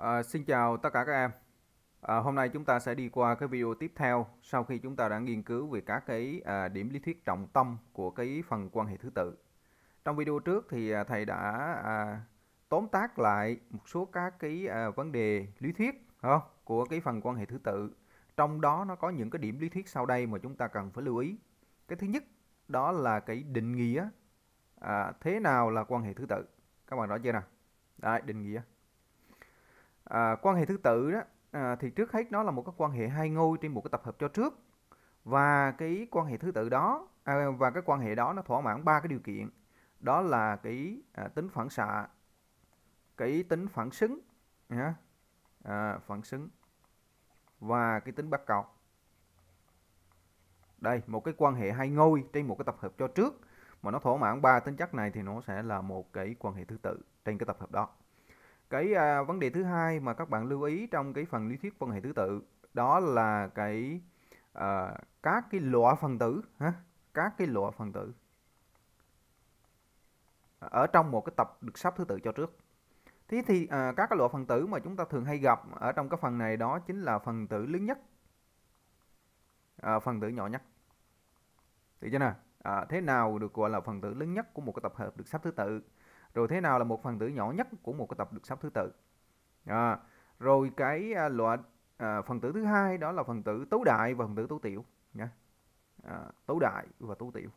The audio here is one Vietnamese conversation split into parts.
À, xin chào tất cả các em. À, hôm nay chúng ta sẽ đi qua cái video tiếp theo sau khi chúng ta đã nghiên cứu về các cái à, điểm lý thuyết trọng tâm của cái phần quan hệ thứ tự. Trong video trước thì à, thầy đã à, tóm tắt lại một số các cái à, vấn đề lý thuyết không? của cái phần quan hệ thứ tự. Trong đó nó có những cái điểm lý thuyết sau đây mà chúng ta cần phải lưu ý. Cái thứ nhất đó là cái định nghĩa à, thế nào là quan hệ thứ tự. Các bạn rõ chưa nào? Đấy, định nghĩa à, quan hệ thứ tự đó à, thì trước hết nó là một cái quan hệ hai ngôi trên một cái tập hợp cho trước và cái quan hệ thứ tự đó à, và cái quan hệ đó nó thỏa mãn ba cái điều kiện đó là cái à, tính phản xạ cái tính phản xứng à, phản xứng và cái tính bắt cọc đây một cái quan hệ hai ngôi trên một cái tập hợp cho trước mà nó thỏa mãn ba tính chất này thì nó sẽ là một cái quan hệ thứ tự trên cái tập hợp đó cái à, vấn đề thứ hai mà các bạn lưu ý trong cái phần lý thuyết quan hệ thứ tự đó là cái à, các cái loại phần tử ha các cái loại phần tử ở trong một cái tập được sắp thứ tự cho trước thế thì à, các cái loại phần tử mà chúng ta thường hay gặp ở trong cái phần này đó chính là phần tử lớn nhất à, phần tử nhỏ nhất được chưa nào à, thế nào được gọi là phần tử lớn nhất của một cái tập hợp được sắp thứ tự rồi thế nào là một phần tử nhỏ nhất của một cái tập được sắp thứ tự à, rồi cái à, loại à, phần tử thứ hai đó là phần tử tối đại và phần tử tối tiểu nhé à, tố đại và tối tiểu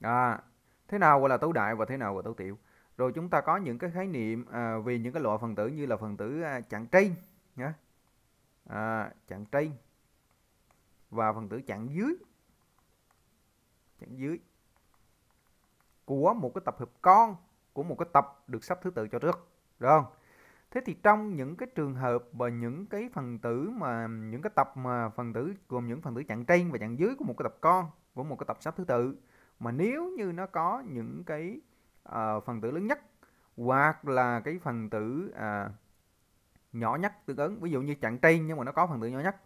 à, thế nào gọi là tối đại và thế nào gọi tối tiểu rồi chúng ta có những cái khái niệm à, về những cái loại phần tử như là phần tử à, chặn trên nhé à, chặn trên và phần tử chặn dưới chẵn dưới của một cái tập hợp con của một cái tập được sắp thứ tự cho trước được không thế thì trong những cái trường hợp và những cái phần tử mà những cái tập mà phần tử gồm những phần tử chặn trên và chặn dưới của một cái tập con của một cái tập sắp thứ tự mà nếu như nó có những cái uh, phần tử lớn nhất hoặc là cái phần tử uh, nhỏ nhất tương ứng ví dụ như chặn trên nhưng mà nó có phần tử nhỏ nhất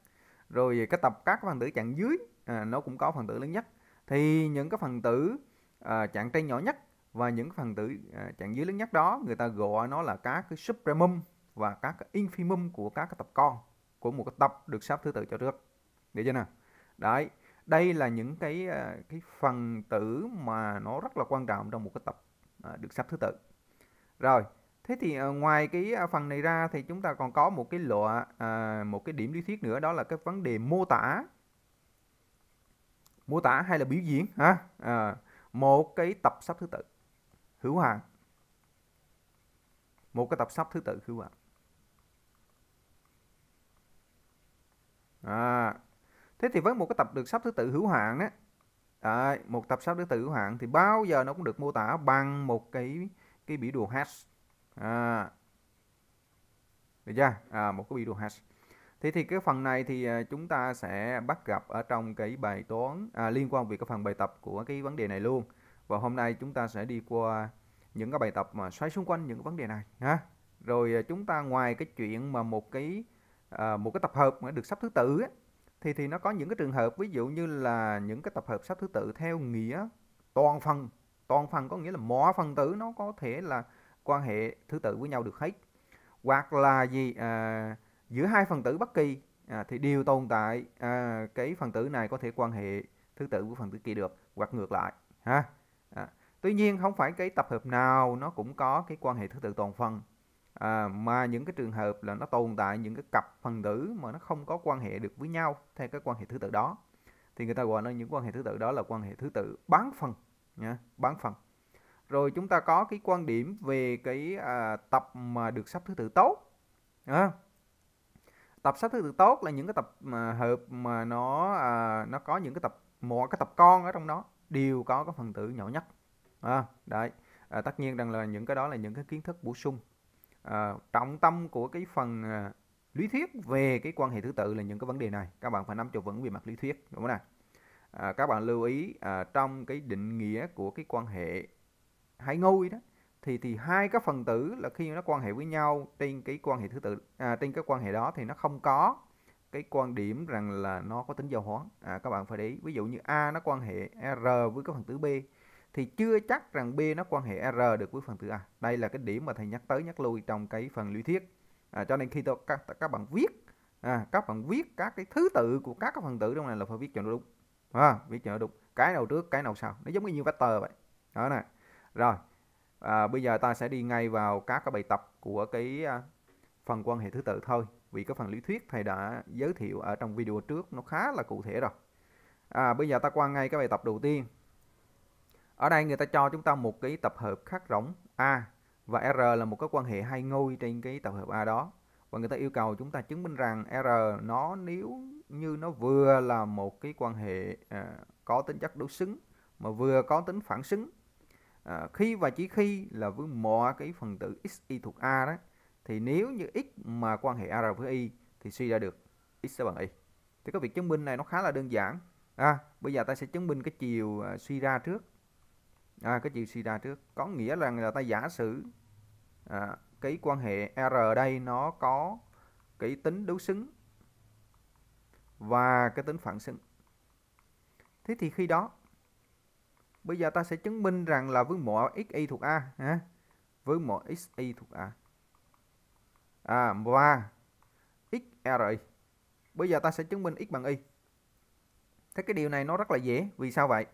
rồi cái tập các phần tử chặn dưới à, nó cũng có phần tử lớn nhất thì những cái phần tử à, uh, chặng trên nhỏ nhất và những phần tử à, uh, chặng dưới lớn nhất đó người ta gọi nó là các cái supremum và các cái infimum của các cái tập con của một cái tập được sắp thứ tự cho trước để chưa nào đấy đây là những cái uh, cái phần tử mà nó rất là quan trọng trong một cái tập à, được sắp thứ tự rồi thế thì à, ngoài cái phần này ra thì chúng ta còn có một cái lộ một cái điểm lý thuyết nữa đó là cái vấn đề mô tả mô tả hay là biểu diễn ha à, một cái tập sắp thứ tự hữu hạn một cái tập sắp thứ tự hữu hạn à, thế thì với một cái tập được sắp thứ tự hữu hạn á à, một tập sắp thứ tự hữu hạn thì bao giờ nó cũng được mô tả bằng một cái cái biểu đồ hash à, được chưa à, một cái biểu đồ hash Thế thì cái phần này thì à, chúng ta sẽ bắt gặp ở trong cái bài toán à, liên quan về cái phần bài tập của cái vấn đề này luôn. Và hôm nay chúng ta sẽ đi qua những cái bài tập mà xoay xung quanh những cái vấn đề này ha. Rồi à, chúng ta ngoài cái chuyện mà một cái à, một cái tập hợp mà được sắp thứ tự ấy, thì thì nó có những cái trường hợp ví dụ như là những cái tập hợp sắp thứ tự theo nghĩa toàn phần, toàn phần có nghĩa là mọi phần tử nó có thể là quan hệ thứ tự với nhau được hết. Hoặc là gì à, giữa hai phần tử bất kỳ à, thì đều tồn tại à, cái phần tử này có thể quan hệ thứ tự của phần tử kia được hoặc ngược lại ha à, tuy nhiên không phải cái tập hợp nào nó cũng có cái quan hệ thứ tự toàn phần à, mà những cái trường hợp là nó tồn tại những cái cặp phần tử mà nó không có quan hệ được với nhau theo cái quan hệ thứ tự đó thì người ta gọi là những quan hệ thứ tự đó là quan hệ thứ tự bán phần nhá bán phần rồi chúng ta có cái quan điểm về cái à, tập mà được sắp thứ tự tốt à, tập sắp thứ tự tốt là những cái tập mà hợp mà nó à, nó có những cái tập một cái tập con ở trong đó đều có cái phần tử nhỏ nhất à, đấy à, tất nhiên rằng là những cái đó là những cái kiến thức bổ sung à, trọng tâm của cái phần à, lý thuyết về cái quan hệ thứ tự là những cái vấn đề này các bạn phải nắm cho vững về mặt lý thuyết đúng không nào à, các bạn lưu ý à, trong cái định nghĩa của cái quan hệ hãy ngôi đó thì thì hai cái phần tử là khi nó quan hệ với nhau trên cái quan hệ thứ tự à, trên cái quan hệ đó thì nó không có cái quan điểm rằng là nó có tính giao hóa à, các bạn phải để ý ví dụ như a nó quan hệ r với cái phần tử b thì chưa chắc rằng b nó quan hệ r được với phần tử a đây là cái điểm mà thầy nhắc tới nhắc lui trong cái phần lý thuyết à, cho nên khi tôi các, các bạn viết à, các bạn viết các cái thứ tự của các cái phần tử trong này là phải viết cho nó đúng à, viết cho nó đúng cái nào trước cái nào sau nó giống như vector vậy đó nè rồi à, bây giờ ta sẽ đi ngay vào các cái bài tập của cái à, phần quan hệ thứ tự thôi vì cái phần lý thuyết thầy đã giới thiệu ở trong video trước nó khá là cụ thể rồi à, bây giờ ta qua ngay cái bài tập đầu tiên ở đây người ta cho chúng ta một cái tập hợp khác rỗng A và R là một cái quan hệ hai ngôi trên cái tập hợp A đó và người ta yêu cầu chúng ta chứng minh rằng R nó nếu như nó vừa là một cái quan hệ à, có tính chất đối xứng mà vừa có tính phản xứng à, khi và chỉ khi là với mọi cái phần tử x y thuộc a đó thì nếu như x mà quan hệ r với y thì suy ra được x sẽ bằng y thì cái việc chứng minh này nó khá là đơn giản à, bây giờ ta sẽ chứng minh cái chiều à, suy ra trước à, cái chiều suy ra trước có nghĩa rằng là ta giả sử à, cái quan hệ r đây nó có cái tính đối xứng và cái tính phản xứng thế thì khi đó Bây giờ ta sẽ chứng minh rằng là với mỏ xy thuộc A ha. Với mỏ xy thuộc A. À và xr. Bây giờ ta sẽ chứng minh x bằng y. Thế cái điều này nó rất là dễ, vì sao vậy?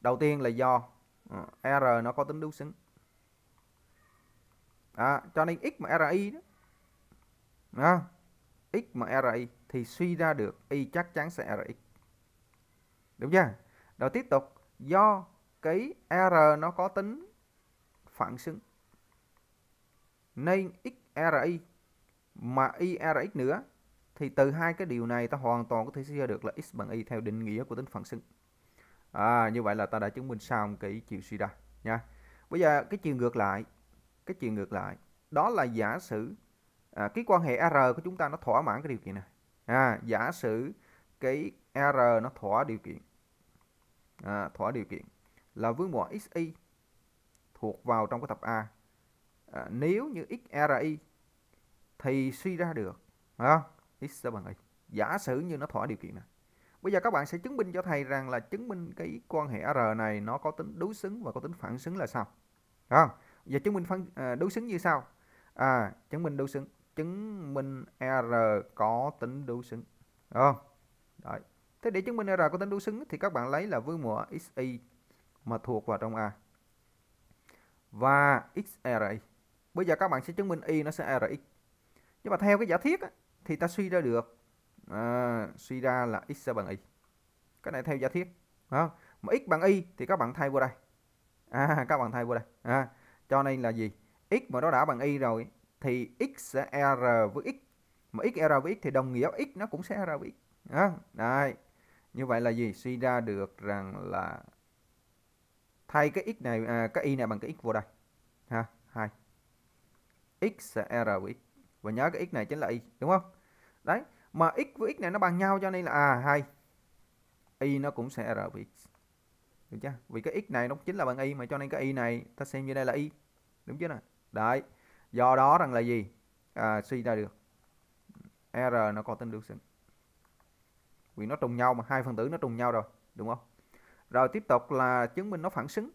Đầu tiên là do ờ, r nó có tính đối xứng. À, cho nên x mà ri đó. À, x mà ri thì suy ra được y chắc chắn sẽ rx. Đúng chưa? Rồi tiếp tục do cái R nó có tính phản xứng nên XRI mà IRX nữa thì từ hai cái điều này ta hoàn toàn có thể suy ra được là x bằng y theo định nghĩa của tính phản xứng. À, như vậy là ta đã chứng minh xong cái chiều suy ra nha. Bây giờ cái chiều ngược lại, cái chiều ngược lại đó là giả sử à, cái quan hệ R của chúng ta nó thỏa mãn cái điều kiện này. À, giả sử cái R nó thỏa điều kiện. À, thỏa điều kiện là vương mỏ xi thuộc vào trong cái tập A à, nếu như xri thì suy ra được à, x sẽ bằng y giả sử như nó thỏa điều kiện này bây giờ các bạn sẽ chứng minh cho thầy rằng là chứng minh cái quan hệ r này nó có tính đối xứng và có tính phản xứng là sao à, giờ chứng minh phản, à, đối xứng như sau à, chứng minh đối xứng chứng minh r có tính đối xứng à, đấy. thế để chứng minh r có tính đối xứng thì các bạn lấy là vương mũ xi mà thuộc vào trong A và x RX. Bây giờ các bạn sẽ chứng minh y nó sẽ RX. Nhưng mà theo cái giả thiết thì ta suy ra được à, suy ra là x sẽ bằng y. Cái này theo giả thiết. Đó. Mà x bằng y thì các bạn thay vô đây. À, các bạn thay vô đây. À, cho nên là gì? x mà nó đã bằng y rồi thì x sẽ r với x. Mà x r với x thì đồng nghĩa x nó cũng sẽ r với x. Đó. Đấy. Như vậy là gì? Suy ra được rằng là thay cái x này à, cái y này bằng cái x vô đây ha hai x r với x và nhớ cái x này chính là y đúng không đấy mà x với x này nó bằng nhau cho nên là à hai y nó cũng sẽ r với x được chưa vì cái x này nó chính là bằng y mà cho nên cái y này ta xem như đây là y đúng chưa nào đấy do đó rằng là gì à, suy ra được r nó có tính tương xứng vì nó trùng nhau mà hai phần tử nó trùng nhau rồi đúng không rồi tiếp tục là chứng minh nó phản xứng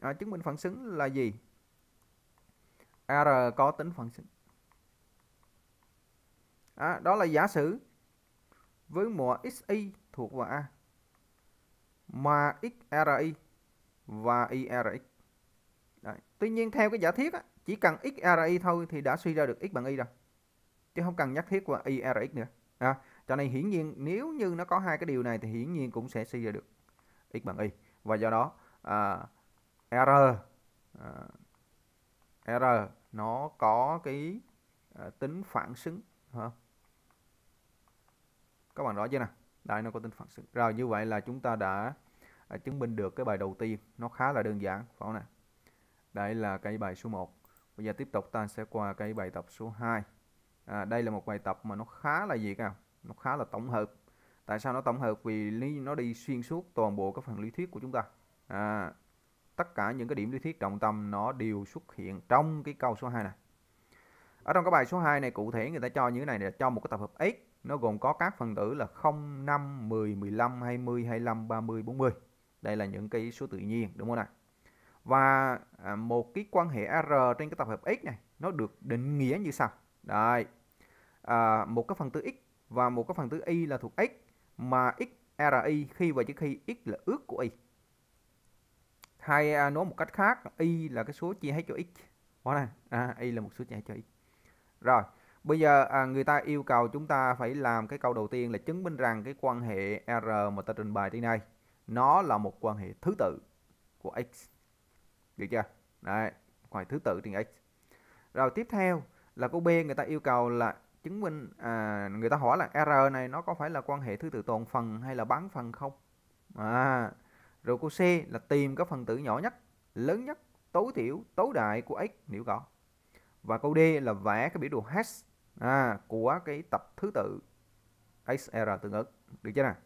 à, chứng minh phản xứng là gì r có tính phản xứng à, đó là giả sử với mùa xi thuộc vào a mà xri và irx Đấy. tuy nhiên theo cái giả thiết á, chỉ cần xri thôi thì đã suy ra được x bằng y rồi chứ không cần nhắc thiết qua irx nữa à, cho nên hiển nhiên nếu như nó có hai cái điều này thì hiển nhiên cũng sẽ suy ra được x bằng y và do đó à, r à, r nó có cái à, tính phản xứng không? các bạn rõ chưa nào đây nó có tính phản xứng rồi như vậy là chúng ta đã à, chứng minh được cái bài đầu tiên nó khá là đơn giản phải không nè đây là cái bài số 1 bây giờ tiếp tục ta sẽ qua cái bài tập số 2 à, đây là một bài tập mà nó khá là gì cả? nó khá là tổng hợp tại sao nó tổng hợp vì nó đi xuyên suốt toàn bộ các phần lý thuyết của chúng ta à, tất cả những cái điểm lý thuyết trọng tâm nó đều xuất hiện trong cái câu số 2 này ở trong cái bài số 2 này cụ thể người ta cho như thế này là cho một cái tập hợp X nó gồm có các phần tử là 0, 5, 10, 15, 20, 25, 30, 40 đây là những cái số tự nhiên đúng không nào và à, một cái quan hệ R trên cái tập hợp X này nó được định nghĩa như sau đây à, một cái phần tử X và một cái phần tử Y là thuộc X mà x xri khi và trước khi x là ước của y hay à, nói một cách khác y là cái số chia hết cho x đó này à, y là một số chia hết cho x rồi bây giờ à, người ta yêu cầu chúng ta phải làm cái câu đầu tiên là chứng minh rằng cái quan hệ r mà ta trình bày trên đây nó là một quan hệ thứ tự của x được chưa đấy quan hệ thứ tự trên x rồi tiếp theo là câu b người ta yêu cầu là chứng minh à, người ta hỏi là R này nó có phải là quan hệ thứ tự toàn phần hay là bán phần không à, rồi câu C là tìm các phần tử nhỏ nhất lớn nhất tối thiểu tối đại của x nếu có và câu D là vẽ cái biểu đồ hash à, của cái tập thứ tự XR tương ứng được chưa nào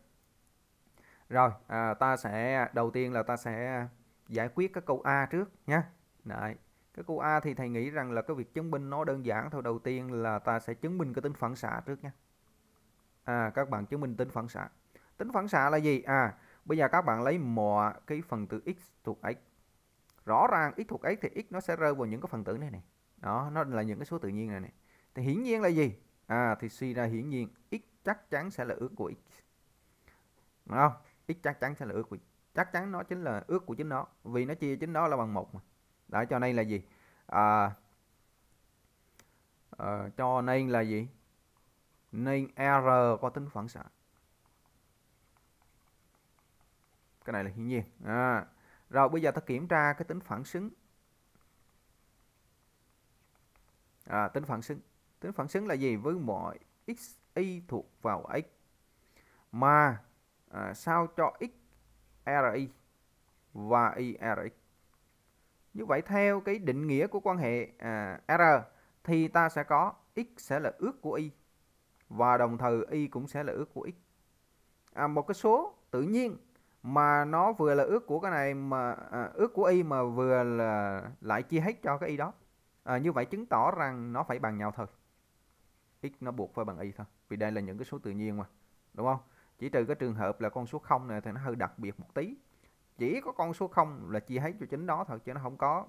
rồi à, ta sẽ đầu tiên là ta sẽ giải quyết các câu A trước nhé Đấy. Cái câu A thì thầy nghĩ rằng là cái việc chứng minh nó đơn giản thôi. Đầu tiên là ta sẽ chứng minh cái tính phản xạ trước nha. À, các bạn chứng minh tính phản xạ. Tính phản xạ là gì? À, bây giờ các bạn lấy mọi cái phần tử x thuộc x. Rõ ràng x thuộc x thì x nó sẽ rơi vào những cái phần tử này này. Đó, nó là những cái số tự nhiên này này. Thì hiển nhiên là gì? À, thì suy ra hiển nhiên x chắc chắn sẽ là ước của x. Đúng không? X chắc chắn sẽ là ước của x. Chắc chắn nó chính là ước của chính nó. Vì nó chia chính nó là bằng một mà đó cho nên là gì à, à, cho nên là gì nên r có tính phản xạ cái này là hiển nhiên à, rồi bây giờ ta kiểm tra cái tính phản xứng à, tính phản xứng tính phản xứng là gì với mọi x y thuộc vào x mà à, sao cho x r y và y r x như vậy theo cái định nghĩa của quan hệ à, R thì ta sẽ có x sẽ là ước của y và đồng thời y cũng sẽ là ước của x. À, một cái số tự nhiên mà nó vừa là ước của cái này mà à, ước của y mà vừa là lại chia hết cho cái y đó. À, như vậy chứng tỏ rằng nó phải bằng nhau thôi. x nó buộc phải bằng y thôi, vì đây là những cái số tự nhiên mà, đúng không? Chỉ trừ cái trường hợp là con số 0 này thì nó hơi đặc biệt một tí chỉ có con số 0 là chia hết cho chính đó thôi chứ nó không có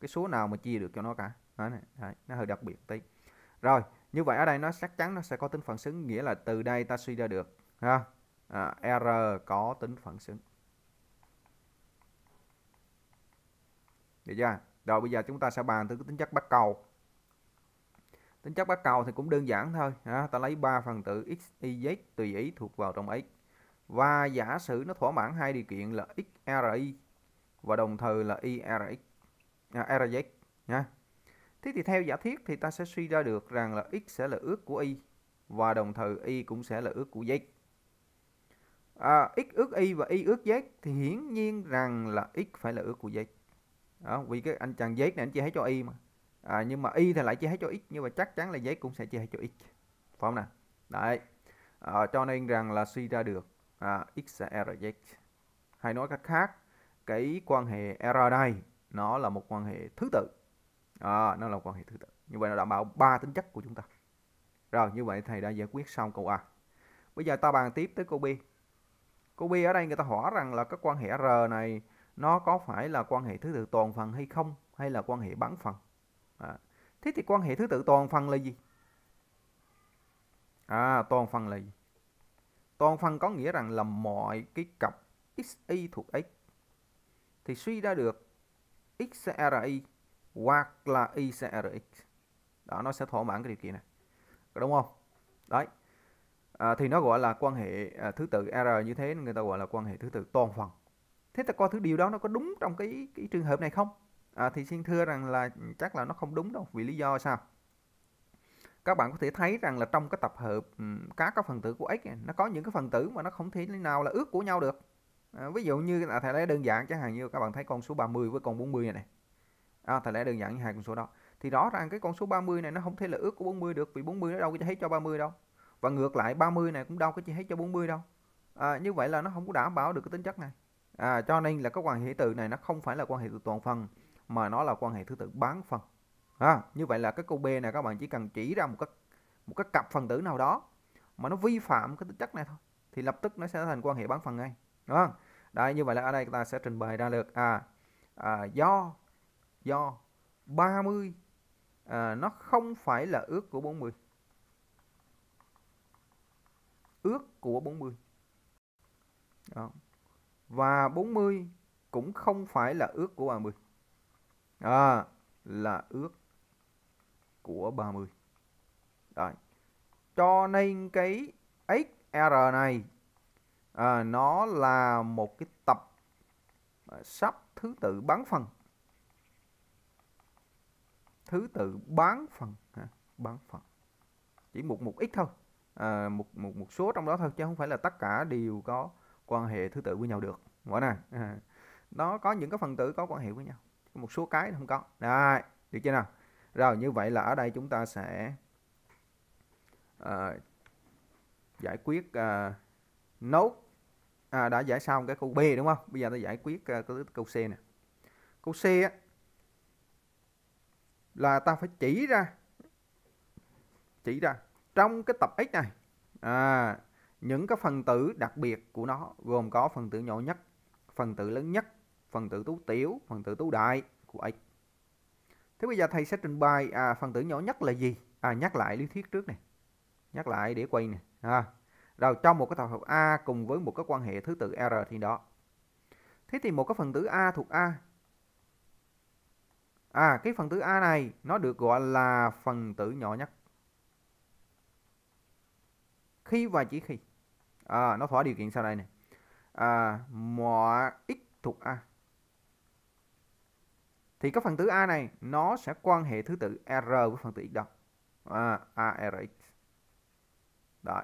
cái số nào mà chia được cho nó cả đó này, đấy, nó hơi đặc biệt tí rồi như vậy ở đây nó chắc chắn nó sẽ có tính phản xứng nghĩa là từ đây ta suy ra được ha à, r có tính phản xứng được chưa rồi bây giờ chúng ta sẽ bàn tới tính chất bắt cầu tính chất bắt cầu thì cũng đơn giản thôi ha. ta lấy ba phần tử x y z tùy ý thuộc vào trong x và giả sử nó thỏa mãn hai điều kiện là XRI và đồng thời là IRX à, RX nha. Thế thì theo giả thiết thì ta sẽ suy ra được rằng là x sẽ là ước của y và đồng thời y cũng sẽ là ước của z. À, x ước y và y ước z thì hiển nhiên rằng là x phải là ước của z. Đó, vì cái anh chàng z này anh chia hết cho y mà. À, nhưng mà y thì lại chia hết cho x nhưng mà chắc chắn là z cũng sẽ chia hết cho x. Phải không nào? Đấy. À, cho nên rằng là suy ra được à, x rx hay nói cách khác cái quan hệ r này nó là một quan hệ thứ tự à, nó là quan hệ thứ tự như vậy nó đảm bảo ba tính chất của chúng ta rồi như vậy thầy đã giải quyết xong câu a bây giờ ta bàn tiếp tới câu b câu b ở đây người ta hỏi rằng là các quan hệ r này nó có phải là quan hệ thứ tự toàn phần hay không hay là quan hệ bán phần à. thế thì quan hệ thứ tự toàn phần là gì à toàn phần là gì Toàn phần có nghĩa rằng là mọi cái cặp xy thuộc x thì suy ra được x sẽ là y hoặc là y sẽ là x. Đó nó sẽ thỏa mãn cái điều kiện này. Đúng không? Đấy. À, thì nó gọi là quan hệ à, thứ tự R như thế người ta gọi là quan hệ thứ tự toàn phần. Thế ta coi thứ điều đó nó có đúng trong cái cái trường hợp này không? À, thì xin thưa rằng là chắc là nó không đúng đâu vì lý do sao? các bạn có thể thấy rằng là trong cái tập hợp các cái phần tử của x này, nó có những cái phần tử mà nó không thể nào là ước của nhau được à, ví dụ như là thầy lấy đơn giản chẳng hạn như các bạn thấy con số 30 với con 40 này này à, thầy lấy đơn giản như hai con số đó thì rõ ràng cái con số 30 này nó không thể là ước của 40 được vì 40 nó đâu có hết cho 30 đâu và ngược lại 30 này cũng đâu có chi hết cho 40 đâu à, như vậy là nó không có đảm bảo được cái tính chất này à, cho nên là cái quan hệ từ này nó không phải là quan hệ từ toàn phần mà nó là quan hệ thứ tự bán phần à, như vậy là cái câu B này các bạn chỉ cần chỉ ra một cái một cái cặp phần tử nào đó mà nó vi phạm cái tính chất này thôi thì lập tức nó sẽ thành quan hệ bán phần ngay đúng không đấy như vậy là ở đây ta sẽ trình bày ra được à, à do do 30 à, nó không phải là ước của 40 ước của 40 đó. và 40 cũng không phải là ước của 30 à, là ước của 30. Đấy. Cho nên cái XR này à, nó là một cái tập à, sắp thứ tự bán phần. Thứ tự bán phần ha, bán phần. Chỉ một mục ít thôi. À, một một một số trong đó thôi chứ không phải là tất cả đều có quan hệ thứ tự với nhau được. Rõ nè. À, nó có những cái phần tử có quan hệ với nhau. Một số cái không có. Đấy, được chưa nào? Rồi như vậy là ở đây chúng ta sẽ à, giải quyết à, nốt à, đã giải xong cái câu B đúng không? Bây giờ ta giải quyết à, câu, câu C nè. Câu C á, là ta phải chỉ ra chỉ ra trong cái tập x này à, những cái phần tử đặc biệt của nó gồm có phần tử nhỏ nhất, phần tử lớn nhất, phần tử tú tiểu, phần tử tú đại của x. Thế bây giờ thầy sẽ trình bày à, phần tử nhỏ nhất là gì? À, nhắc lại lý thuyết trước này. Nhắc lại để quay này. À. Rồi trong một cái tập hợp A cùng với một cái quan hệ thứ tự R thì đó. Thế thì một cái phần tử A thuộc A. À cái phần tử A này nó được gọi là phần tử nhỏ nhất. Khi và chỉ khi. À, nó thỏa điều kiện sau đây này. À, mọi x thuộc A thì các phần tử A này nó sẽ quan hệ thứ tự R với phần tử X đó. À, ARX. Đó.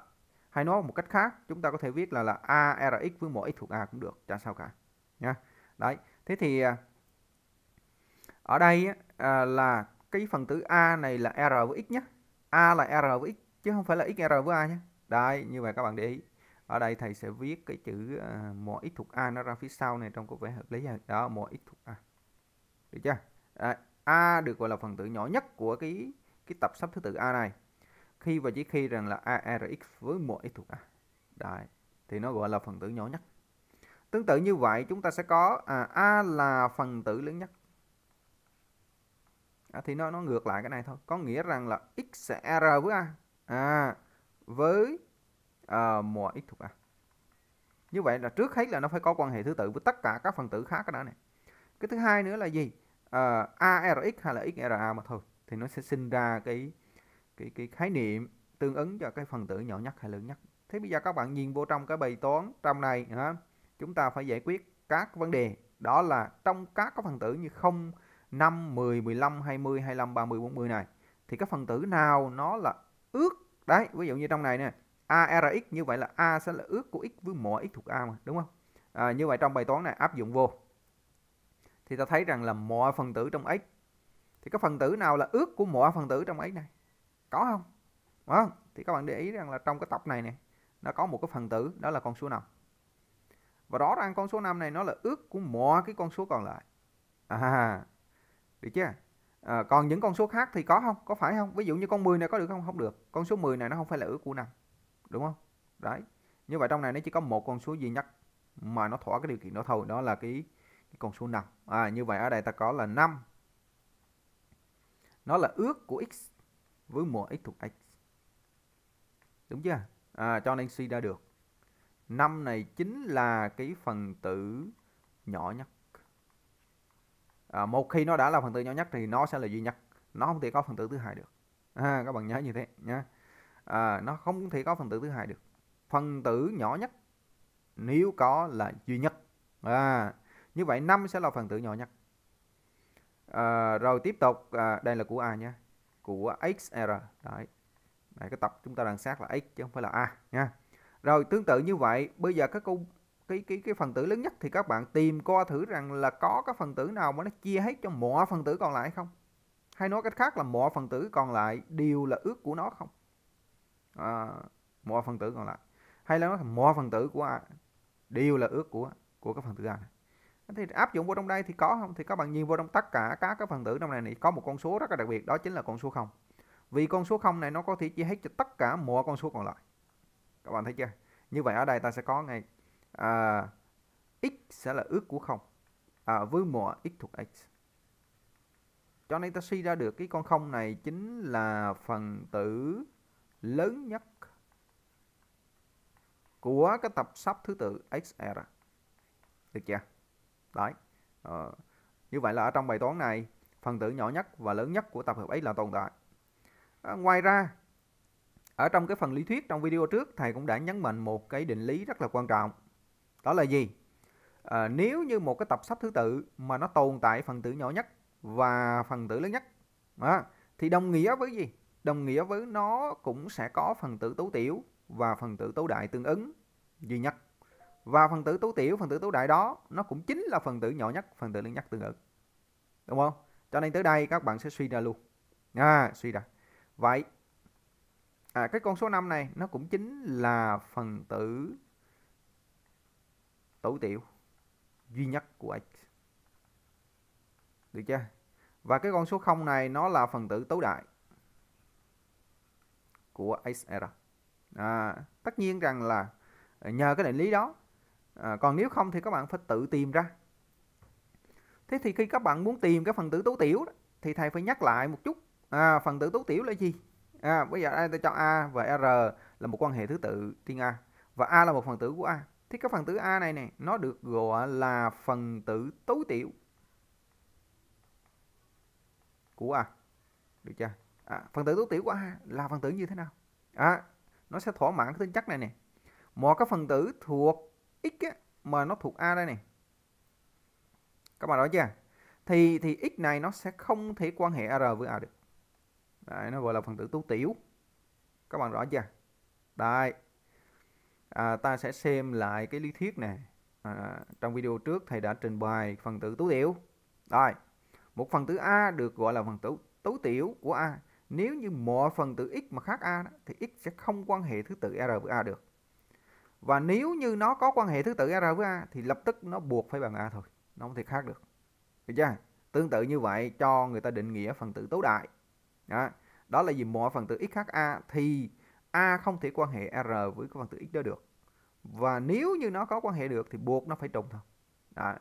Hay nói một cách khác, chúng ta có thể viết là là ARX với mỗi x thuộc A cũng được, chả sao cả. Nha. Đấy, thế thì à, ở đây à, là cái phần tử A này là R với x nhé. A là R với x chứ không phải là XR với A nhé. Đấy, như vậy các bạn để ý. Ở đây thầy sẽ viết cái chữ uh, mỗi x thuộc A nó ra phía sau này trong có vẻ hợp lý hơn. Đó, mỗi x thuộc A được chưa à, a được gọi là phần tử nhỏ nhất của cái cái tập sắp thứ tự a này khi và chỉ khi rằng là arx với một x thuộc a Đấy. thì nó gọi là phần tử nhỏ nhất tương tự như vậy chúng ta sẽ có à, a là phần tử lớn nhất à, thì nó nó ngược lại cái này thôi có nghĩa rằng là x sẽ r với a à, với à, một x thuộc a như vậy là trước hết là nó phải có quan hệ thứ tự với tất cả các phần tử khác cái đó này cái thứ hai nữa là gì uh, ờ, ARX hay là XRA mà thôi thì nó sẽ sinh ra cái cái cái khái niệm tương ứng cho cái phần tử nhỏ nhất hay lớn nhất thế bây giờ các bạn nhìn vô trong cái bài toán trong này hả chúng ta phải giải quyết các vấn đề đó là trong các cái phần tử như 0 5 10 15 20 25 30 40 này thì các phần tử nào nó là ước đấy ví dụ như trong này nè ARX như vậy là A sẽ là ước của x với mọi x thuộc A mà đúng không à, như vậy trong bài toán này áp dụng vô thì ta thấy rằng là mọi phần tử trong x thì cái phần tử nào là ước của mọi phần tử trong x này có không đúng không thì các bạn để ý rằng là trong cái tập này nè nó có một cái phần tử đó là con số 5 và rõ ràng con số 5 này nó là ước của mọi cái con số còn lại à được chưa à, còn những con số khác thì có không có phải không ví dụ như con 10 này có được không không được con số 10 này nó không phải là ước của 5 đúng không đấy như vậy trong này nó chỉ có một con số duy nhất mà nó thỏa cái điều kiện đó thôi đó là cái còn số 5. À, như vậy ở đây ta có là 5. Nó là ước của x với mỗi x thuộc x. Đúng chưa? À, cho nên suy ra được. 5 này chính là cái phần tử nhỏ nhất. À, một khi nó đã là phần tử nhỏ nhất thì nó sẽ là duy nhất. Nó không thể có phần tử thứ hai được. À, các bạn nhớ như thế nhé. À, nó không thể có phần tử thứ hai được. Phần tử nhỏ nhất nếu có là duy nhất. À, như vậy 5 sẽ là phần tử nhỏ nhất. À, rồi tiếp tục à, đây là của A nha. Của XR. Đấy. Đấy cái tập chúng ta đang xác là X chứ không phải là A nha. Rồi tương tự như vậy, bây giờ các câu cái cái cái phần tử lớn nhất thì các bạn tìm coi thử rằng là có cái phần tử nào mà nó chia hết cho mọi phần tử còn lại không? Hay nói cách khác là mọi phần tử còn lại đều là ước của nó không? À, mọi phần tử còn lại hay là nói mọi phần tử của A đều là ước của của các phần tử A này thì áp dụng vô trong đây thì có không thì các bạn nhìn vô trong tất cả các cái phần tử trong này này có một con số rất là đặc biệt đó chính là con số 0 vì con số 0 này nó có thể chia hết cho tất cả mọi con số còn lại các bạn thấy chưa như vậy ở đây ta sẽ có ngay à, x sẽ là ước của 0 à, với mọi x thuộc x cho nên ta suy ra được cái con 0 này chính là phần tử lớn nhất của cái tập sắp thứ tự XR e được chưa đấy ờ, như vậy là ở trong bài toán này phần tử nhỏ nhất và lớn nhất của tập hợp ấy là tồn tại à, ngoài ra ở trong cái phần lý thuyết trong video trước thầy cũng đã nhấn mạnh một cái định lý rất là quan trọng đó là gì à, nếu như một cái tập sắp thứ tự mà nó tồn tại phần tử nhỏ nhất và phần tử lớn nhất à, thì đồng nghĩa với gì đồng nghĩa với nó cũng sẽ có phần tử tối tiểu và phần tử tối đại tương ứng duy nhất và phần tử tối tiểu phần tử tối đại đó nó cũng chính là phần tử nhỏ nhất phần tử lớn nhất tương ứng đúng không cho nên tới đây các bạn sẽ suy ra luôn à, suy ra vậy à, cái con số 5 này nó cũng chính là phần tử tối tiểu duy nhất của x được chưa và cái con số 0 này nó là phần tử tối đại của XR à, tất nhiên rằng là nhờ cái định lý đó à, còn nếu không thì các bạn phải tự tìm ra thế thì khi các bạn muốn tìm cái phần tử tối tiểu đó, thì thầy phải nhắc lại một chút à, phần tử tối tiểu là gì à, bây giờ ta chọn a và r là một quan hệ thứ tự tiên a và a là một phần tử của a thì cái phần tử a này này nó được gọi là phần tử tối tiểu của a được chưa à, phần tử tối tiểu của a là phần tử như thế nào à, nó sẽ thỏa mãn cái tính chất này này một cái phần tử thuộc x ấy, mà nó thuộc A đây này các bạn nói chưa thì thì x này nó sẽ không thể quan hệ R với A được Đấy, nó gọi là phần tử tú tiểu các bạn rõ chưa đây, À, ta sẽ xem lại cái lý thuyết này à, trong video trước thầy đã trình bày phần tử tú tiểu đây, một phần tử A được gọi là phần tử tú tiểu của A nếu như mọi phần tử x mà khác A đó, thì x sẽ không quan hệ thứ tự R với A được và nếu như nó có quan hệ thứ tự R với A thì lập tức nó buộc phải bằng A thôi nó không thể khác được được chưa tương tự như vậy cho người ta định nghĩa phần tử tối đại đó, đó là gì mọi phần tử x khác a thì A không thể quan hệ R với cái phần tử X đó được và nếu như nó có quan hệ được thì buộc nó phải trùng thôi đó,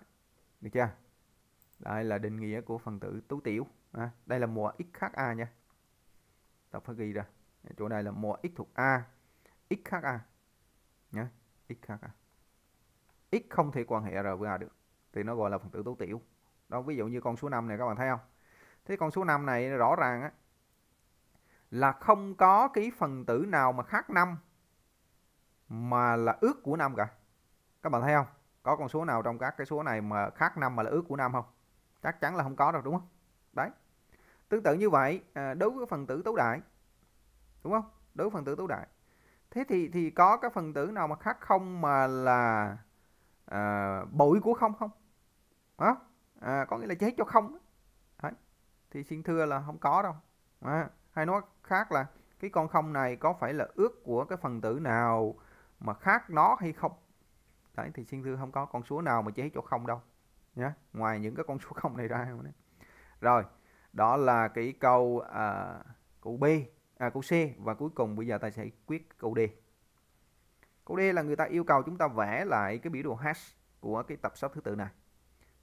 được chưa đây là định nghĩa của phần tử tối tiểu à, đây là mùa a nha ta phải ghi ra chỗ này là mùa X thuộc A x khác a nhé x khác à. x không thể quan hệ r với a được thì nó gọi là phần tử tối tiểu đó ví dụ như con số 5 này các bạn thấy không thế con số 5 này rõ ràng á là không có cái phần tử nào mà khác 5 mà là ước của 5 cả các bạn thấy không có con số nào trong các cái số này mà khác 5 mà là ước của 5 không chắc chắn là không có đâu đúng không đấy tương tự như vậy à, đối với phần tử tối đại đúng không đối với phần tử tối đại thế thì thì có cái phần tử nào mà khác không mà là à, bội của không không hả à, có nghĩa là chế cho không Đấy. thì xin thưa là không có đâu à, hay nói khác là cái con không này có phải là ước của cái phần tử nào mà khác nó hay không Đấy, thì xin thưa không có con số nào mà chế cho không đâu nhé ngoài những cái con số không này ra rồi đó là cái câu à, câu b à, câu C và cuối cùng bây giờ ta sẽ quyết câu D câu D là người ta yêu cầu chúng ta vẽ lại cái biểu đồ H của cái tập sắp thứ tự này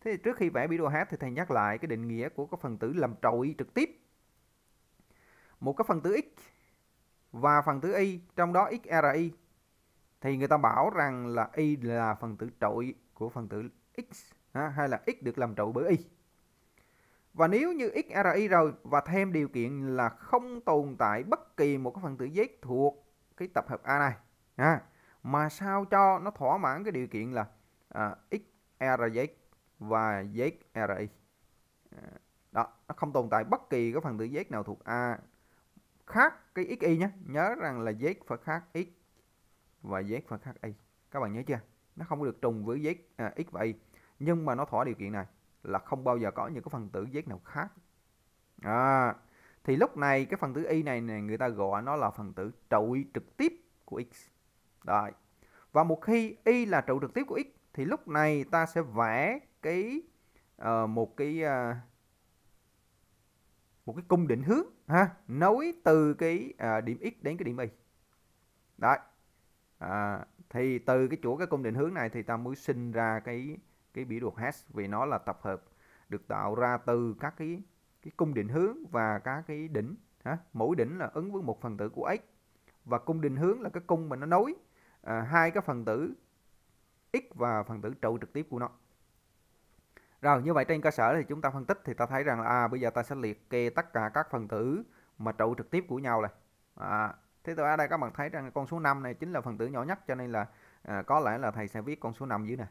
thế thì trước khi vẽ biểu đồ H thì thầy nhắc lại cái định nghĩa của các phần tử làm trội trực tiếp một cái phần tử x và phần tử y trong đó xri thì người ta bảo rằng là y là phần tử trội của phần tử x hay là x được làm trội bởi y và nếu như XRI rồi và thêm điều kiện là không tồn tại bất kỳ một cái phần tử Z thuộc cái tập hợp A này à, mà sao cho nó thỏa mãn cái điều kiện là à, XRZ và ZRI. À, đó, nó không tồn tại bất kỳ cái phần tử Z nào thuộc A khác cái XY nhé. Nhớ rằng là Z phải khác X và Z phải khác Y. Các bạn nhớ chưa? Nó không được trùng với Z à, X và Y nhưng mà nó thỏa điều kiện này là không bao giờ có những cái phần tử Z nào khác à, thì lúc này cái phần tử y này, này người ta gọi nó là phần tử trội trực tiếp của x Đấy. và một khi y là trụ trực tiếp của x thì lúc này ta sẽ vẽ cái uh, một cái uh, một cái cung định hướng ha nối từ cái uh, điểm x đến cái điểm y Đấy. À, thì từ cái chỗ cái cung định hướng này thì ta mới sinh ra cái cái biểu đồ hash vì nó là tập hợp được tạo ra từ các cái cái cung định hướng và các cái đỉnh ha? mỗi đỉnh là ứng với một phần tử của x và cung định hướng là cái cung mà nó nối à, hai cái phần tử x và phần tử trụ trực tiếp của nó rồi như vậy trên cơ sở thì chúng ta phân tích thì ta thấy rằng là à, bây giờ ta sẽ liệt kê tất cả các phần tử mà trụ trực tiếp của nhau này à, thế tôi ở đây các bạn thấy rằng con số 5 này chính là phần tử nhỏ nhất cho nên là à, có lẽ là thầy sẽ viết con số 5 dưới này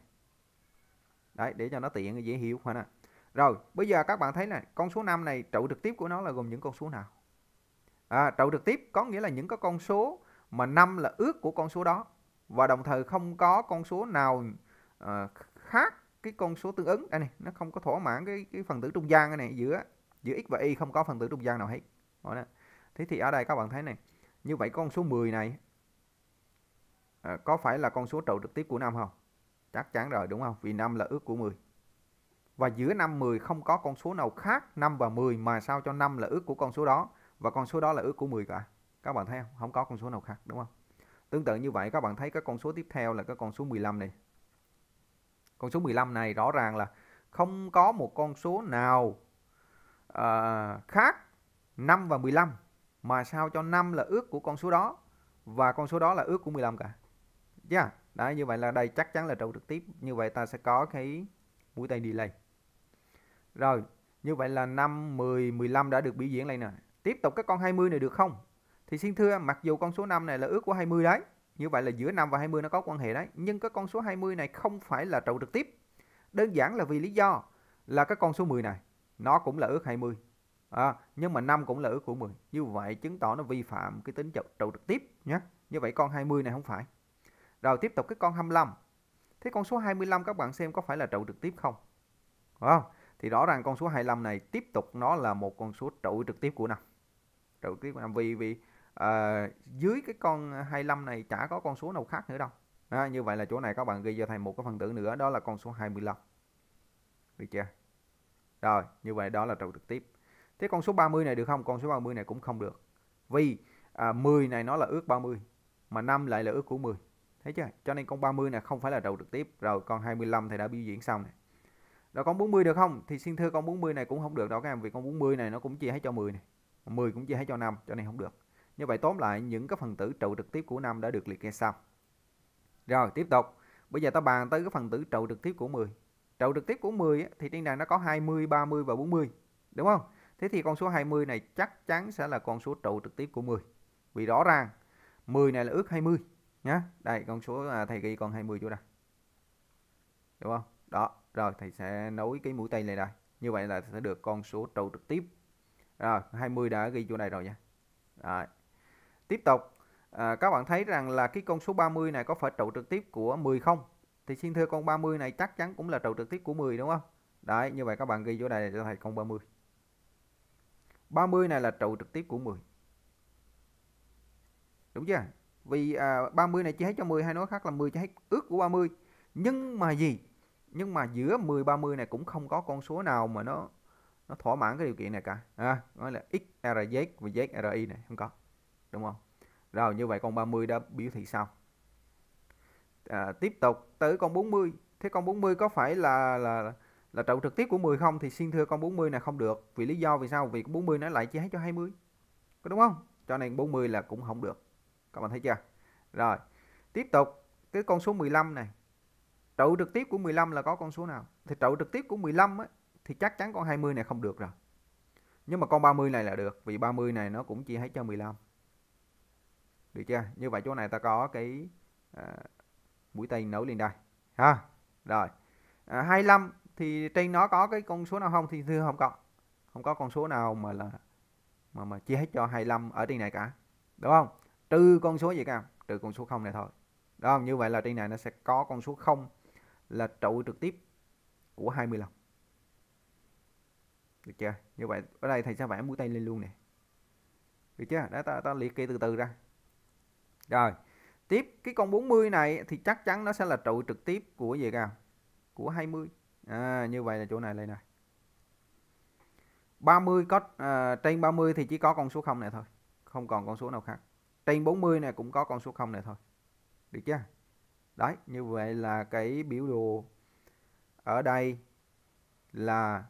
đấy để cho nó tiện dễ hiểu phải ạ rồi bây giờ các bạn thấy này con số 5 này trụ trực tiếp của nó là gồm những con số nào à, trụ trực tiếp có nghĩa là những cái con số mà 5 là ước của con số đó và đồng thời không có con số nào uh, khác cái con số tương ứng đây này nó không có thỏa mãn cái cái phần tử trung gian này, này giữa giữa x và y không có phần tử trung gian nào hết đó. thế thì ở đây các bạn thấy này như vậy con số 10 này à, có phải là con số trụ trực tiếp của năm không Chắc chắn rồi đúng không? Vì 5 là ước của 10. Và giữa 5 10 không có con số nào khác 5 và 10 mà sao cho 5 là ước của con số đó và con số đó là ước của 10 cả. Các bạn thấy không? Không có con số nào khác đúng không? Tương tự như vậy các bạn thấy các con số tiếp theo là các con số 15 này. Con số 15 này rõ ràng là không có một con số nào uh, khác 5 và 15 mà sao cho 5 là ước của con số đó và con số đó là ước của 15 cả. Yeah. Dạ đấy như vậy là đây chắc chắn là trụ trực tiếp như vậy ta sẽ có cái mũi tên delay rồi như vậy là 5 10 15 đã được biểu diễn lại nè tiếp tục các con 20 này được không thì xin thưa mặc dù con số 5 này là ước của 20 đấy như vậy là giữa 5 và 20 nó có quan hệ đấy nhưng các con số 20 này không phải là trụ trực tiếp đơn giản là vì lý do là các con số 10 này nó cũng là ước 20 à, nhưng mà 5 cũng là ước của 10 như vậy chứng tỏ nó vi phạm cái tính trụ trực tiếp nhé như vậy con 20 này không phải rồi tiếp tục cái con 25. Thế con số 25 các bạn xem có phải là trụ trực tiếp không? Đúng không? Thì rõ ràng con số 25 này tiếp tục nó là một con số trụ trực tiếp của năm. Trụ trực tiếp của năm vì vì à, dưới cái con 25 này chả có con số nào khác nữa đâu. À, như vậy là chỗ này các bạn ghi cho thầy một cái phần tử nữa đó là con số 25. Được chưa? Rồi, như vậy đó là trụ trực tiếp. Thế con số 30 này được không? Con số 30 này cũng không được. Vì à, 10 này nó là ước 30 mà 5 lại là ước của 10 thấy chưa cho nên con 30 này không phải là đầu trực tiếp rồi con 25 thì đã biểu diễn xong này rồi con 40 được không thì xin thưa con 40 này cũng không được đâu các em vì con 40 này nó cũng chia hết cho 10 này 10 cũng chia hết cho 5 cho nên không được như vậy tóm lại những cái phần tử trụ trực tiếp của 5 đã được liệt kê xong rồi tiếp tục bây giờ ta bàn tới cái phần tử trụ trực tiếp của 10 trụ trực tiếp của 10 thì trên đàn nó có 20 30 và 40 đúng không thế thì con số 20 này chắc chắn sẽ là con số trụ trực tiếp của 10 vì rõ ràng 10 này là ước 20 nhá đây con số thầy ghi còn 20 chỗ đây đúng không đó rồi thầy sẽ nối cái mũi tay này đây như vậy là sẽ được con số trầu trực tiếp rồi 20 đã ghi chỗ này rồi nha rồi. tiếp tục à, các bạn thấy rằng là cái con số 30 này có phải trầu trực tiếp của 10 không thì xin thưa con 30 này chắc chắn cũng là trầu trực tiếp của 10 đúng không đấy như vậy các bạn ghi chỗ này cho thầy con 30 30 này là trụ trực tiếp của 10 đúng chưa vì à, 30 này chia hết cho 10 hay nói khác là 10 chia hết ước của 30 nhưng mà gì nhưng mà giữa 10 30 này cũng không có con số nào mà nó nó thỏa mãn cái điều kiện này cả à, nói là x r z và z r y này không có đúng không rồi như vậy con 30 đã biểu thị sao à, tiếp tục tới con 40 thế con 40 có phải là là là trụ trực tiếp của 10 không thì xin thưa con 40 này không được vì lý do vì sao vì 40 nó lại chia hết cho 20 có đúng không cho nên 40 là cũng không được các bạn thấy chưa rồi tiếp tục cái con số 15 này trụ trực tiếp của 15 là có con số nào thì trụ trực tiếp của 15 ấy, thì chắc chắn con 20 này không được rồi nhưng mà con 30 này là được vì 30 này nó cũng chia hết cho 15 được chưa như vậy chỗ này ta có cái à, mũi tên nối lên đây ha rồi à, 25 thì trên nó có cái con số nào không thì thưa không có không có con số nào mà là mà mà chia hết cho 25 ở trên này cả đúng không trừ con số gì các em trừ con số 0 này thôi đó như vậy là trên này nó sẽ có con số 0 là trụ trực tiếp của 20 lần được chưa như vậy ở đây thầy sẽ vẽ mũi tay lên luôn nè được chưa đã ta, ta liệt kê từ từ ra rồi tiếp cái con 40 này thì chắc chắn nó sẽ là trụ trực tiếp của gì các của 20 à, như vậy là chỗ này đây này 30 có uh, trên 30 thì chỉ có con số 0 này thôi không còn con số nào khác trên 40 này cũng có con số 0 này thôi được chưa đấy như vậy là cái biểu đồ ở đây là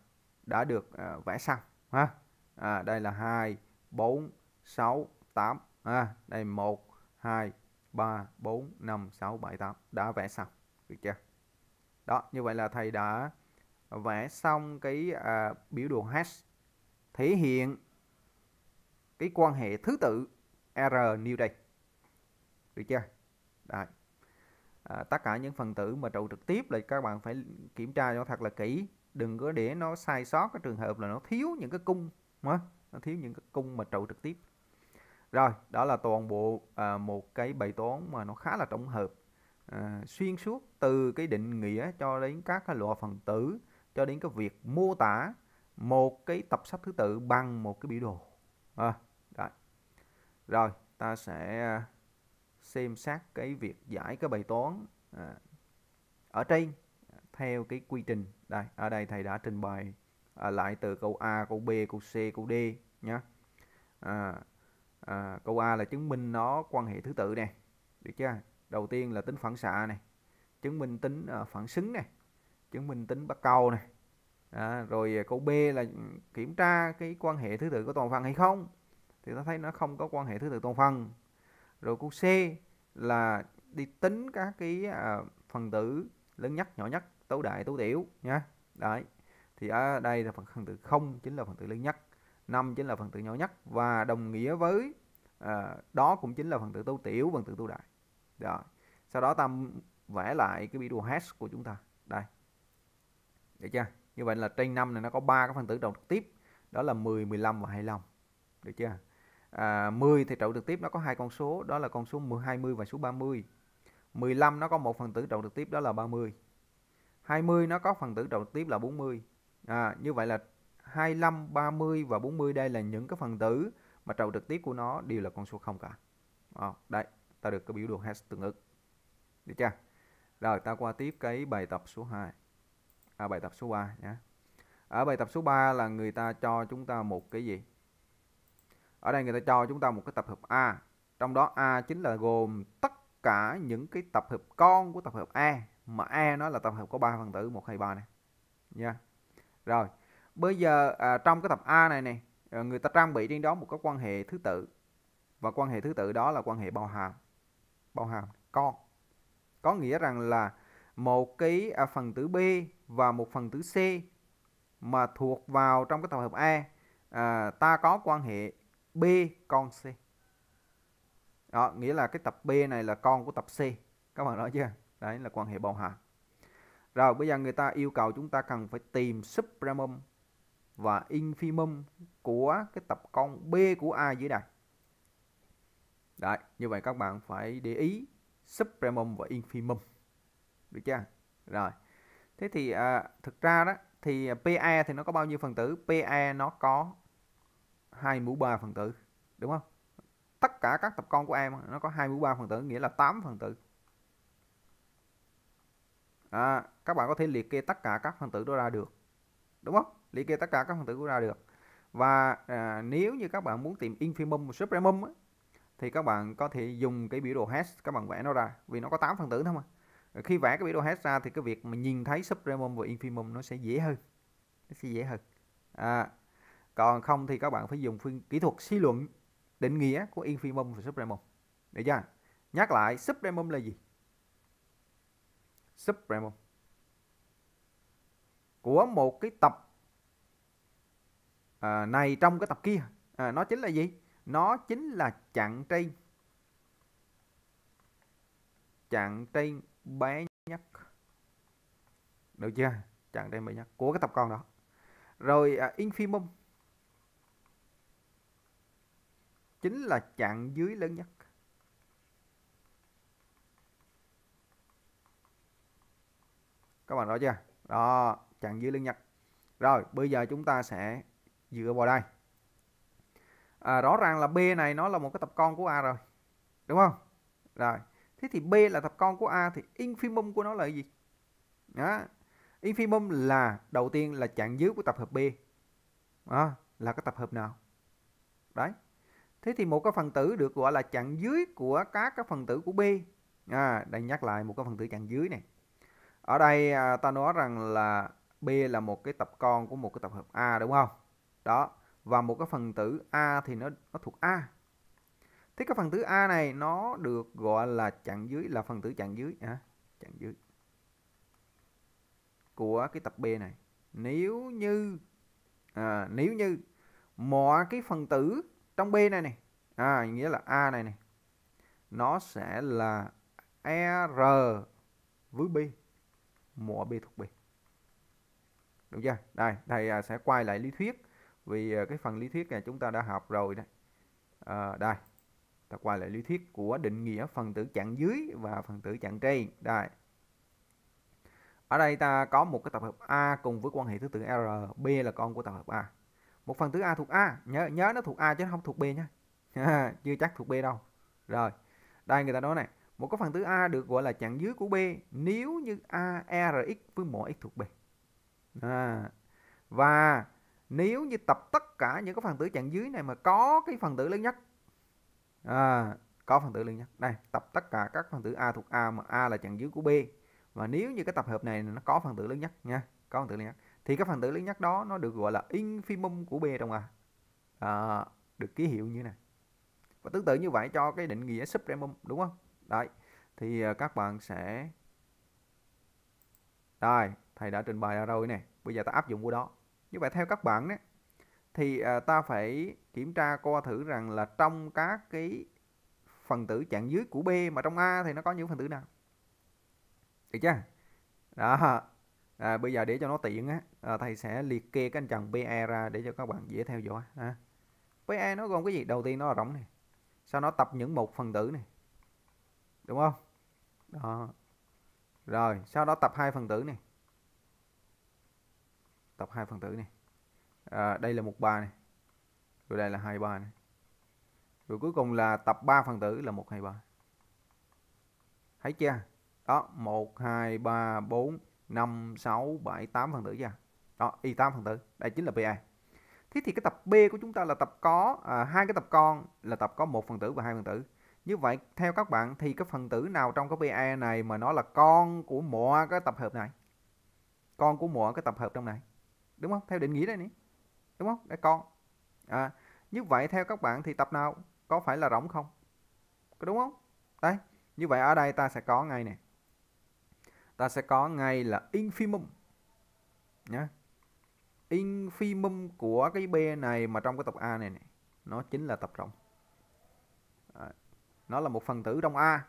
đã được à, vẽ xong ha à, đây là 2 4 6 8 à, đây 1 2 3 4 5 6 7 8 đã vẽ xong được chưa đó như vậy là thầy đã vẽ xong cái à, biểu đồ hash thể hiện cái quan hệ thứ tự R new đây được chưa Đấy. À, tất cả những phần tử mà trụ trực tiếp là các bạn phải kiểm tra cho thật là kỹ đừng có để nó sai sót cái trường hợp là nó thiếu những cái cung mà nó thiếu những cái cung mà trụ trực tiếp rồi đó là toàn bộ à, một cái bài toán mà nó khá là tổng hợp à, xuyên suốt từ cái định nghĩa cho đến các cái loại phần tử cho đến cái việc mô tả một cái tập sách thứ tự bằng một cái biểu đồ à, rồi ta sẽ à, xem xét cái việc giải cái bài toán à, ở trên à, theo cái quy trình đây ở đây thầy đã trình bày à, lại từ câu A câu B câu C câu D nhé à, à, câu A là chứng minh nó quan hệ thứ tự này được chưa đầu tiên là tính phản xạ này chứng minh tính à, phản xứng này chứng minh tính bắt cầu này à, rồi câu B là kiểm tra cái quan hệ thứ tự của toàn phần hay không thì ta thấy nó không có quan hệ thứ tự tôn phân rồi câu C là đi tính các cái à, phần tử lớn nhất nhỏ nhất tối đại tối tiểu nhá đấy thì ở đây là phần, tử không chính là phần tử lớn nhất năm chính là phần tử nhỏ nhất và đồng nghĩa với à, đó cũng chính là phần tử tối tiểu phần tử tối đại rồi sau đó ta vẽ lại cái biểu đồ hash của chúng ta đây được chưa như vậy là trên năm này nó có ba cái phần tử đầu tiếp đó là 10 15 và 25 được chưa à, 10 thì trậu trực tiếp nó có hai con số đó là con số 20 và số 30 15 nó có một phần tử trậu trực tiếp đó là 30 20 nó có phần tử trậu trực tiếp là 40 à, như vậy là 25 30 và 40 đây là những cái phần tử mà trậu trực tiếp của nó đều là con số không cả à, đấy ta được cái biểu đồ hash tương ứng được chưa rồi ta qua tiếp cái bài tập số 2 à, bài tập số 3 nhé ở bài tập số 3 là người ta cho chúng ta một cái gì ở đây người ta cho chúng ta một cái tập hợp A trong đó A chính là gồm tất cả những cái tập hợp con của tập hợp A mà A nó là tập hợp có 3 phần tử 1 2 3 này nha yeah. rồi bây giờ à, trong cái tập A này này người ta trang bị trên đó một cái quan hệ thứ tự và quan hệ thứ tự đó là quan hệ bao hàm bao hàm con có nghĩa rằng là một cái à, phần tử B và một phần tử C mà thuộc vào trong cái tập hợp A à, ta có quan hệ B con C đó nghĩa là cái tập B này là con của tập C các bạn nói chưa đấy là quan hệ bao hàm rồi bây giờ người ta yêu cầu chúng ta cần phải tìm supremum và infimum của cái tập con B của A dưới đây đấy như vậy các bạn phải để ý supremum và infimum được chưa rồi thế thì à, thực ra đó thì à, PE thì nó có bao nhiêu phần tử PE nó có 2 mũ 3 phần tử đúng không tất cả các tập con của em nó có 2 mũ 3 phần tử nghĩa là 8 phần tử à, các bạn có thể liệt kê tất cả các phần tử đó ra được đúng không liệt kê tất cả các phần tử của ra được và à, nếu như các bạn muốn tìm infimum supremum á, thì các bạn có thể dùng cái biểu đồ hash các bạn vẽ nó ra vì nó có 8 phần tử thôi mà khi vẽ cái biểu đồ hash ra thì cái việc mà nhìn thấy supremum và infimum nó sẽ dễ hơn nó sẽ dễ hơn à, còn không thì các bạn phải dùng phương kỹ thuật suy luận định nghĩa của infimum và supremum được chưa nhắc lại supremum là gì supremum của một cái tập à, này trong cái tập kia à, nó chính là gì nó chính là chặn trên chặn trên bé nhất được chưa chặn trên bé nhất của cái tập con đó rồi à, infimum chính là chặn dưới lớn nhất các bạn rõ chưa đó chặn dưới lớn nhất rồi bây giờ chúng ta sẽ dựa vào đây à, rõ ràng là B này nó là một cái tập con của A rồi đúng không rồi thế thì B là tập con của A thì infimum của nó là gì đó infimum là đầu tiên là chặn dưới của tập hợp B à, là cái tập hợp nào đấy Thế thì một cái phần tử được gọi là chặn dưới của các cái phần tử của B. À, đây nhắc lại một cái phần tử chặn dưới này. Ở đây à, ta nói rằng là B là một cái tập con của một cái tập hợp A đúng không? Đó, và một cái phần tử A thì nó nó thuộc A. Thế cái phần tử A này nó được gọi là chặn dưới là phần tử chặn dưới à, chặn dưới của cái tập B này. Nếu như à, nếu như mọi cái phần tử trong B này này à, nghĩa là A này này nó sẽ là R với B mũ B thuộc B được chưa đây thầy à, sẽ quay lại lý thuyết vì à, cái phần lý thuyết này chúng ta đã học rồi đấy à, đây ta quay lại lý thuyết của định nghĩa phần tử chặn dưới và phần tử chặn trên đây ở đây ta có một cái tập hợp A cùng với quan hệ thứ tự R B là con của tập hợp A một phần tử a thuộc a nhớ nhớ nó thuộc a chứ không thuộc b nha chưa chắc thuộc b đâu rồi đây người ta nói này một cái phần tử a được gọi là chặn dưới của b nếu như a e, r x với mỗi x thuộc b à, và nếu như tập tất cả những cái phần tử chặn dưới này mà có cái phần tử lớn nhất à, có phần tử lớn nhất đây tập tất cả các phần tử a thuộc a mà a là chặn dưới của b và nếu như cái tập hợp này nó có phần tử lớn nhất nha có phần tử lớn nhất thì các phần tử lý nhất đó nó được gọi là infimum của B đồng à. à được ký hiệu như này và tương tự như vậy cho cái định nghĩa supremum đúng không đấy thì ờ, các bạn sẽ đây thầy đã trình bày ra rồi nè bây giờ ta áp dụng của đó như vậy theo các bạn đấy thì ờ, ta phải kiểm tra coi thử rằng là trong các cái phần tử chặn dưới của B mà trong A thì nó có những phần tử nào được chưa đó à, bây giờ để cho nó tiện á à, thầy sẽ liệt kê cái anh chồng PE ra để cho các bạn dễ theo dõi à. PE nó gồm cái gì đầu tiên nó là rỗng này sau nó tập những một phần tử này đúng không đó rồi sau đó tập hai phần tử này tập hai phần tử này à, đây là một ba này rồi đây là hai ba này rồi cuối cùng là tập 3 phần tử là 1 2 3. Thấy chưa? Đó, 1 2 3 4 5 6 7 8 phần tử ra à? đó y 8 phần tử đây chính là PA thế thì cái tập B của chúng ta là tập có à, hai cái tập con là tập có một phần tử và hai phần tử như vậy theo các bạn thì cái phần tử nào trong cái PA này mà nó là con của mọi cái tập hợp này con của mọi cái tập hợp trong này đúng không theo định nghĩa đây nè đúng không đây con à, như vậy theo các bạn thì tập nào có phải là rỗng không có đúng không đấy như vậy ở đây ta sẽ có ngay nè ta sẽ có ngay là infimum nhé infimum của cái b này mà trong cái tập a này, này nó chính là tập rộng à, nó là một phần tử trong a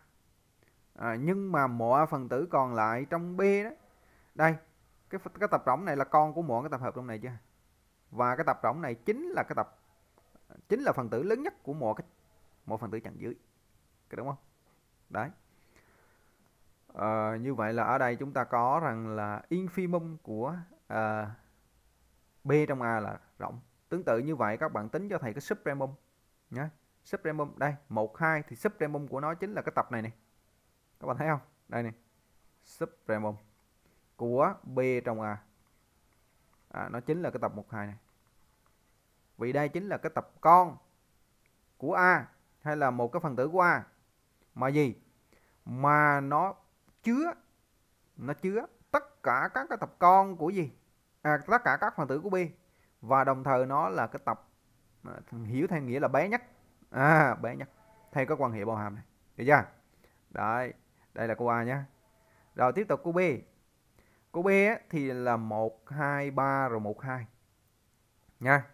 à, nhưng mà mọi phần tử còn lại trong b đó đây cái cái tập rỗng này là con của mọi cái tập hợp trong này chứ và cái tập rỗng này chính là cái tập chính là phần tử lớn nhất của mọi cái một phần tử chặng dưới cái đúng không đấy à, như vậy là ở đây chúng ta có rằng là infimum của à, b trong a là rộng tương tự như vậy các bạn tính cho thầy cái supremum nhé supremum đây một hai thì supremum của nó chính là cái tập này này các bạn thấy không đây này supremum của b trong a à, nó chính là cái tập 12 này vì đây chính là cái tập con của a hay là một cái phần tử của a mà gì mà nó chứa nó chứa tất cả các cái tập con của gì à, tất cả các phần tử của b và đồng thời nó là cái tập à, hiểu theo nghĩa là bé nhất à bé nhất theo các quan hệ bao hàm này được chưa đấy đây là cô a nhé rồi tiếp tục cô b cô b thì là một hai ba rồi một hai nha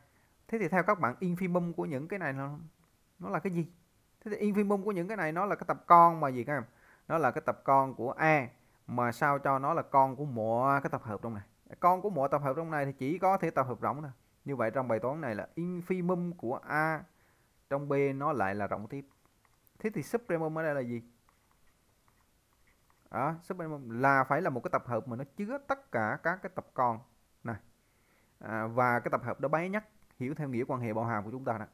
thế thì theo các bạn infimum của những cái này nó nó là cái gì thế thì infimum của những cái này nó là cái tập con mà gì các em nó là cái tập con của a mà sao cho nó là con của mọi cái tập hợp trong này con của mọi tập hợp trong này thì chỉ có thể tập hợp rộng thôi như vậy trong bài toán này là infimum của a trong b nó lại là rộng tiếp thế thì supremum ở đây là gì đó, supremum là phải là một cái tập hợp mà nó chứa tất cả các cái tập con này à, và cái tập hợp đó bé nhất hiểu theo nghĩa quan hệ bao hàm của chúng ta đó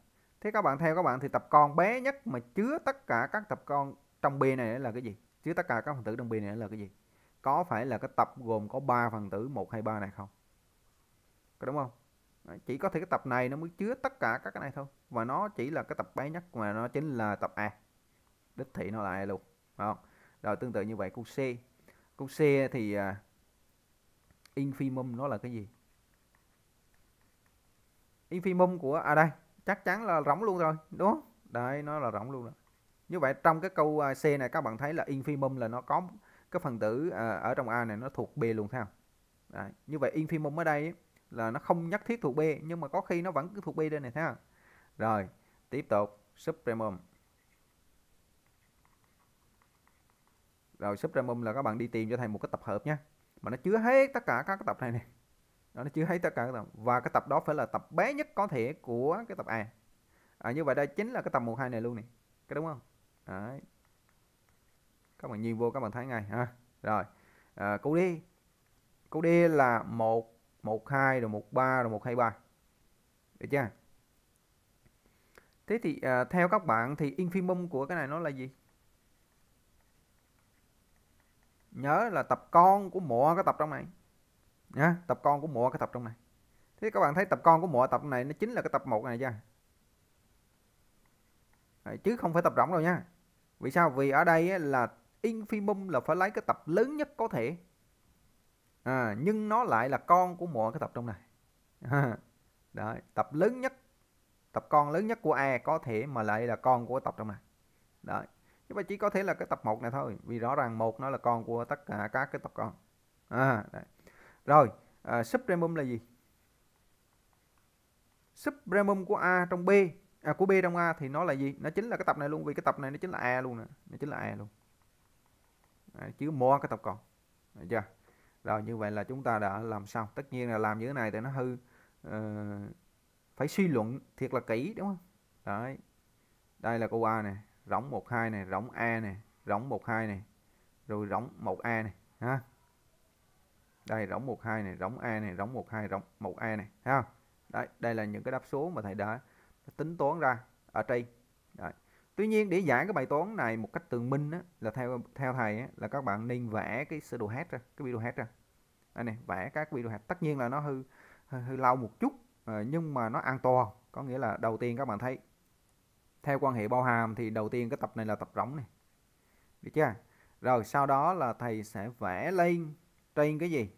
thế các bạn theo các bạn thì tập con bé nhất mà chứa tất cả các tập con trong b này là cái gì chứ tất cả các phần tử trong bì này là cái gì có phải là cái tập gồm có 3 phần tử 1 2 3 này không có đúng không chỉ có thể cái tập này nó mới chứa tất cả các cái này thôi và nó chỉ là cái tập bé nhất mà nó chính là tập A đích thị nó là A luôn Đúng không rồi tương tự như vậy câu C câu C thì uh, infimum nó là cái gì infimum của à đây chắc chắn là rỗng luôn rồi đúng không đấy nó là rỗng luôn rồi như vậy trong cái câu à, C này các bạn thấy là infimum là nó có cái phần tử à, ở trong A này nó thuộc B luôn theo Đấy. như vậy infimum ở đây là nó không nhất thiết thuộc B nhưng mà có khi nó vẫn cứ thuộc B đây này ha rồi tiếp tục supremum rồi supremum là các bạn đi tìm cho thầy một cái tập hợp nhé mà nó chứa hết tất cả các cái tập này này nó chứa hết tất cả các tập và cái tập đó phải là tập bé nhất có thể của cái tập A à, như vậy đây chính là cái tập 12 này luôn nè cái đúng không đấy các bạn nhìn vô các bạn thấy ngay ha rồi à, cú đi cú đi là một một hai rồi một ba rồi một hai ba được chưa thế thì à, theo các bạn thì infimum của cái này nó là gì nhớ là tập con của mỗi cái tập trong này nhá tập con của mỗi cái tập trong này thế các bạn thấy tập con của mỗi tập này nó chính là cái tập một này chưa chứ không phải tập rỗng đâu nha vì sao? Vì ở đây là Infimum là phải lấy cái tập lớn nhất có thể. À, nhưng nó lại là con của mọi cái tập trong này. đấy, tập lớn nhất, tập con lớn nhất của A có thể mà lại là con của tập trong này. Đấy. Nhưng mà chỉ có thể là cái tập 1 này thôi, vì rõ ràng một nó là con của tất cả các cái tập con. À, đấy. Rồi, à, supremum là gì? Supremum của A trong B à, của B trong A thì nó là gì nó chính là cái tập này luôn vì cái tập này nó chính là A luôn nè nó chính là A luôn à, chứ mo cái tập còn được chưa rồi như vậy là chúng ta đã làm xong tất nhiên là làm như thế này thì nó hư uh, phải suy luận thiệt là kỹ đúng không đấy đây là câu A này rỗng 12 này rỗng A này rỗng 12 này rồi rỗng 1A này ha đây rỗng 12 này rỗng A này rỗng 12 rỗng 1A này ha đấy đây là những cái đáp số mà thầy đã tính toán ra ở trên Đấy. tuy nhiên để giải cái bài toán này một cách tường minh á, là theo theo thầy á, là các bạn nên vẽ cái sơ đồ hết ra cái video hết ra đây này vẽ các video hết tất nhiên là nó hư hư, hư lâu một chút ờ, nhưng mà nó an toàn có nghĩa là đầu tiên các bạn thấy theo quan hệ bao hàm thì đầu tiên cái tập này là tập rỗng này được chưa rồi sau đó là thầy sẽ vẽ lên trên cái gì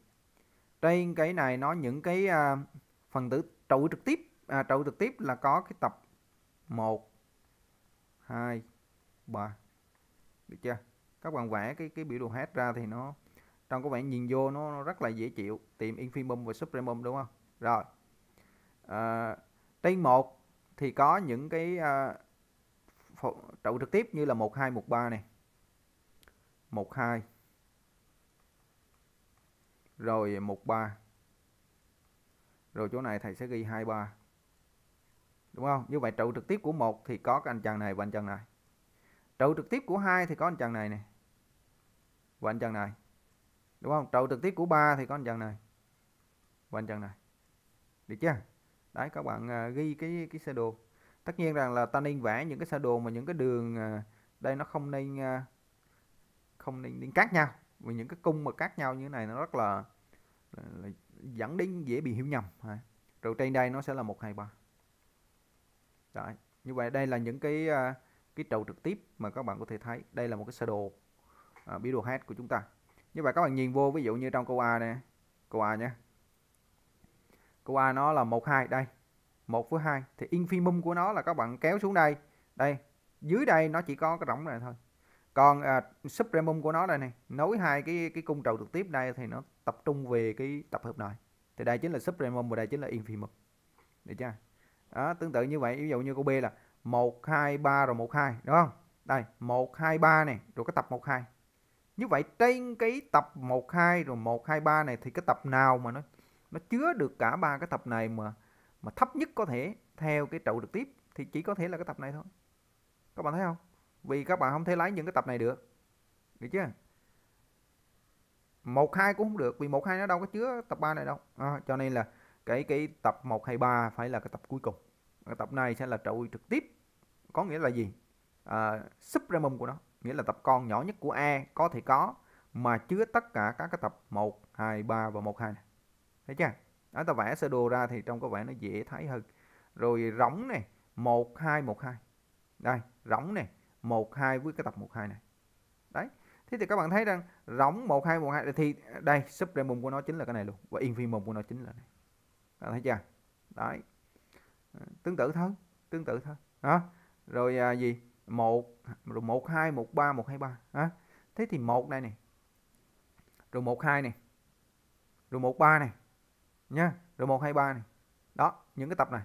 trên cái này nó những cái uh, phần tử trụ trực tiếp à, trụ trực tiếp là có cái tập 1 2 3 được chưa các bạn vẽ cái cái biểu đồ hát ra thì nó trong các bạn nhìn vô nó, nó rất là dễ chịu tìm infimum và supremum đúng không rồi à, trên một thì có những cái à, trụ trực tiếp như là 12 13 này 12 rồi 13 rồi chỗ này thầy sẽ ghi 23 đúng không như vậy trụ trực tiếp của một thì có cái anh chàng này và anh chàng này trụ trực tiếp của hai thì có anh chàng này này và anh chàng này đúng không trụ trực tiếp của ba thì có anh chàng này và anh chàng này được chưa đấy các bạn à, ghi cái cái sơ đồ tất nhiên rằng là ta nên vẽ những cái sơ đồ mà những cái đường à, đây nó không nên à, không nên, nên cắt nhau vì những cái cung mà cắt nhau như thế này nó rất là, là, là dẫn đến dễ bị hiểu nhầm rồi trên đây nó sẽ là một hai ba Đấy. Như vậy đây là những cái à, cái trầu trực tiếp mà các bạn có thể thấy. Đây là một cái sơ đồ à, biểu đồ head của chúng ta. Như vậy các bạn nhìn vô ví dụ như trong câu A nè, câu A nhé. Câu A nó là 1 2 đây. 1 với 2 thì infimum của nó là các bạn kéo xuống đây. Đây, dưới đây nó chỉ có cái rỗng này thôi. Còn à, supremum của nó đây này, nối hai cái cái cung trầu trực tiếp đây thì nó tập trung về cái tập hợp này. Thì đây chính là supremum và đây chính là infimum. Được chưa? đó, tương tự như vậy ví dụ như câu B là 1 2 3 rồi 1 2 đúng không đây 1 2 3 này rồi cái tập 1 2 như vậy trên cái tập 1 2 rồi 1 2 3 này thì cái tập nào mà nó nó chứa được cả ba cái tập này mà mà thấp nhất có thể theo cái trụ trực tiếp thì chỉ có thể là cái tập này thôi các bạn thấy không vì các bạn không thể lấy những cái tập này được được chưa một hai cũng không được vì một hai nó đâu có chứa tập 3 này đâu à, cho nên là cái cái tập 123 phải là cái tập cuối cùng cái tập này sẽ là trụ trực tiếp có nghĩa là gì à, supremum của nó nghĩa là tập con nhỏ nhất của A có thể có mà chứa tất cả các cái tập 1 2 3 và 1 2 này. thấy chưa đó ta vẽ sơ đồ ra thì trong có vẻ nó dễ thấy hơn rồi rỗng này 1 2 1 2 đây rỗng này 1 2 với cái tập 1 2 này đấy thế thì các bạn thấy rằng rỗng 1 2 1 2 thì đây supremum của nó chính là cái này luôn và infimum của nó chính là này à, thấy chưa đấy à, tương tự thôi tương tự thôi đó rồi à, gì một rồi một hai một ba một hai ba à. thế thì một đây này rồi một hai này rồi một ba này nha rồi một hai ba này đó những cái tập này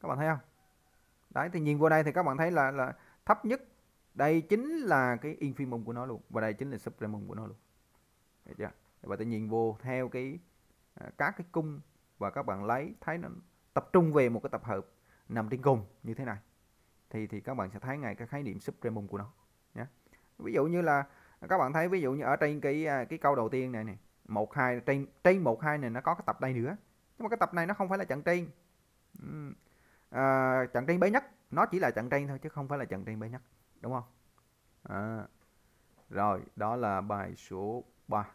các bạn thấy không đấy thì nhìn vô đây thì các bạn thấy là là thấp nhất đây chính là cái infimum của nó luôn và đây chính là supremum của nó luôn được chưa và tự nhìn vô theo cái à, các cái cung và các bạn lấy thấy nó tập trung về một cái tập hợp nằm trên cùng như thế này thì thì các bạn sẽ thấy ngay cái khái niệm supremum của nó nhé ví dụ như là các bạn thấy ví dụ như ở trên cái à, cái câu đầu tiên này này một hai trên trên một hai này nó có cái tập đây nữa nhưng mà cái tập này nó không phải là trận trên à, trận trên bé nhất nó chỉ là trận trên thôi chứ không phải là trận trên bé nhất đúng không à, rồi đó là bài số 3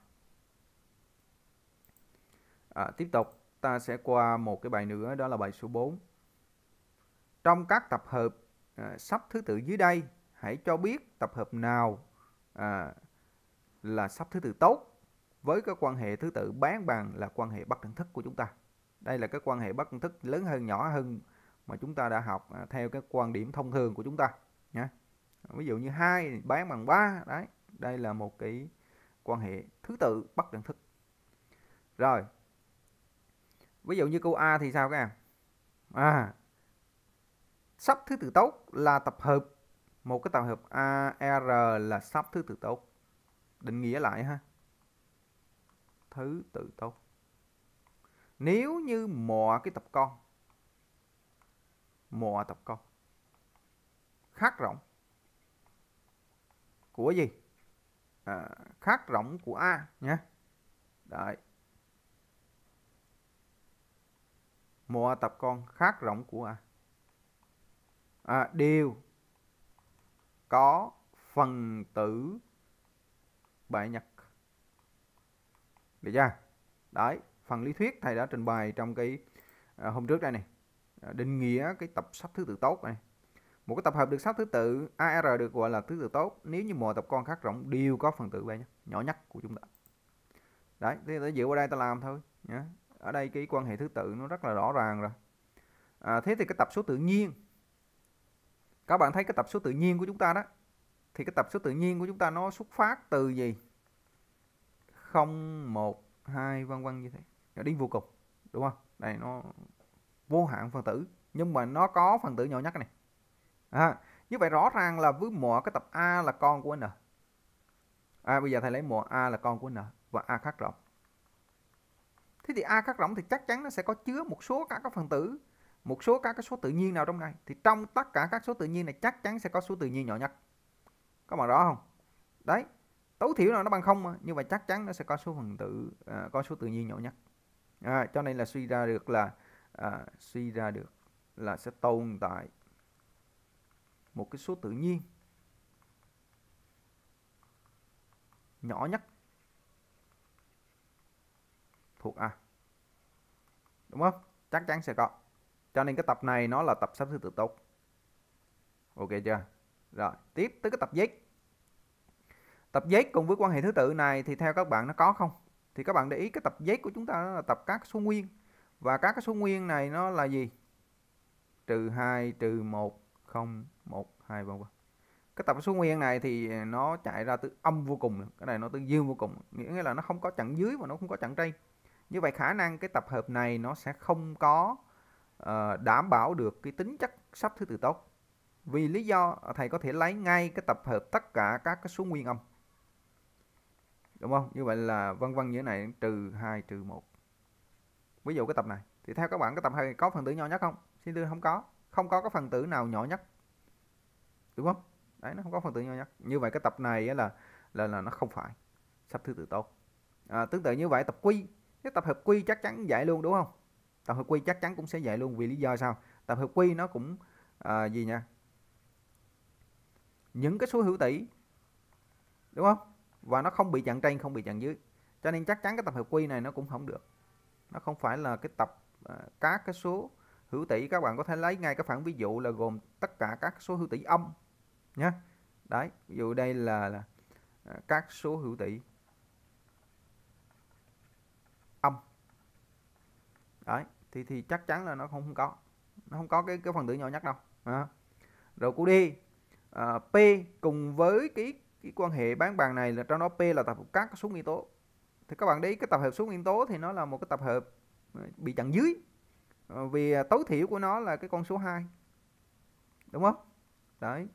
à, tiếp tục ta sẽ qua một cái bài nữa đó là bài số 4. Trong các tập hợp à, sắp thứ tự dưới đây, hãy cho biết tập hợp nào à, là sắp thứ tự tốt với cái quan hệ thứ tự bán bằng là quan hệ bất đẳng thức của chúng ta. Đây là cái quan hệ bất đẳng thức lớn hơn nhỏ hơn mà chúng ta đã học à, theo cái quan điểm thông thường của chúng ta nhé. Ví dụ như 2 bán bằng 3 đấy, đây là một cái quan hệ thứ tự bất đẳng thức. Rồi, ví dụ như câu a thì sao các em à sắp thứ tự tốt là tập hợp một cái tập hợp a r là sắp thứ tự tốt định nghĩa lại ha thứ tự tốt nếu như mọi cái tập con mọi tập con khác rộng của gì à, khác rộng của a nhé đấy mùa à, tập con khác rộng của A. À, đều có phần tử bại nhật. Được chưa? Đấy, phần lý thuyết thầy đã trình bày trong cái à, hôm trước đây này. À, định nghĩa cái tập sắp thứ tự tốt này. Một cái tập hợp được sắp thứ tự AR được gọi là thứ tự tốt nếu như mùa tập con khác rộng đều có phần tử bại nhật nhỏ nhất của chúng ta. Đấy, thì ta dựa qua đây ta làm thôi nhé ở đây cái quan hệ thứ tự nó rất là rõ ràng rồi à, thế thì cái tập số tự nhiên các bạn thấy cái tập số tự nhiên của chúng ta đó thì cái tập số tự nhiên của chúng ta nó xuất phát từ gì 0 1 2 vân vân như thế nó đi vô cùng đúng không đây nó vô hạn phần tử nhưng mà nó có phần tử nhỏ nhất này à, như vậy rõ ràng là với mọi cái tập A là con của N à, bây giờ thầy lấy mọi A là con của N và A khác rộng thế thì a các rỗng thì chắc chắn nó sẽ có chứa một số các cái phần tử một số các cái số tự nhiên nào trong này thì trong tất cả các số tự nhiên này chắc chắn sẽ có số tự nhiên nhỏ nhất các bạn rõ không đấy tối thiểu là nó bằng không mà nhưng mà chắc chắn nó sẽ có số phần tử à, có số tự nhiên nhỏ nhất à, cho nên là suy ra được là à, suy ra được là sẽ tồn tại một cái số tự nhiên nhỏ nhất thuộc A đúng không chắc chắn sẽ có cho nên cái tập này nó là tập sắp thứ tự tốt ok chưa rồi tiếp tới cái tập giấy tập giấy cùng với quan hệ thứ tự này thì theo các bạn nó có không thì các bạn để ý cái tập giấy của chúng ta là tập các số nguyên và các cái số nguyên này nó là gì trừ 2 trừ 1 0 1 2 vân vân cái tập số nguyên này thì nó chạy ra từ âm vô cùng cái này nó từ dương vô cùng nghĩa là nó không có chặn dưới và nó không có chặn trên như vậy khả năng cái tập hợp này nó sẽ không có uh, đảm bảo được cái tính chất sắp thứ tự tốt vì lý do thầy có thể lấy ngay cái tập hợp tất cả các cái số nguyên âm đúng không như vậy là vân vân như thế này trừ 2 trừ 1 ví dụ cái tập này thì theo các bạn cái tập này có phần tử nhỏ nhất không xin thưa không có không có cái phần tử nào nhỏ nhất đúng không đấy nó không có phần tử nhỏ nhất như vậy cái tập này là là là nó không phải sắp thứ tự tốt à, tương tự như vậy tập quy cái tập hợp quy chắc chắn dạy luôn đúng không tập hợp quy chắc chắn cũng sẽ dạy luôn vì lý do sao tập hợp quy nó cũng à, gì nha những cái số hữu tỷ đúng không và nó không bị chặn trên không bị chặn dưới cho nên chắc chắn cái tập hợp quy này nó cũng không được nó không phải là cái tập à, các cái số hữu tỷ các bạn có thể lấy ngay cái phản ví dụ là gồm tất cả các số hữu tỷ âm nhé đấy ví dụ đây là, là à, các số hữu tỷ đấy thì thì chắc chắn là nó không, có nó không có cái cái phần tử nhỏ nhất đâu à. rồi cú đi à, p cùng với cái cái quan hệ bán bằng này là trong đó p là tập hợp các số nguyên tố thì các bạn đấy cái tập hợp số nguyên tố thì nó là một cái tập hợp à, bị chặn dưới à, vì tối thiểu của nó là cái con số 2 đúng không đấy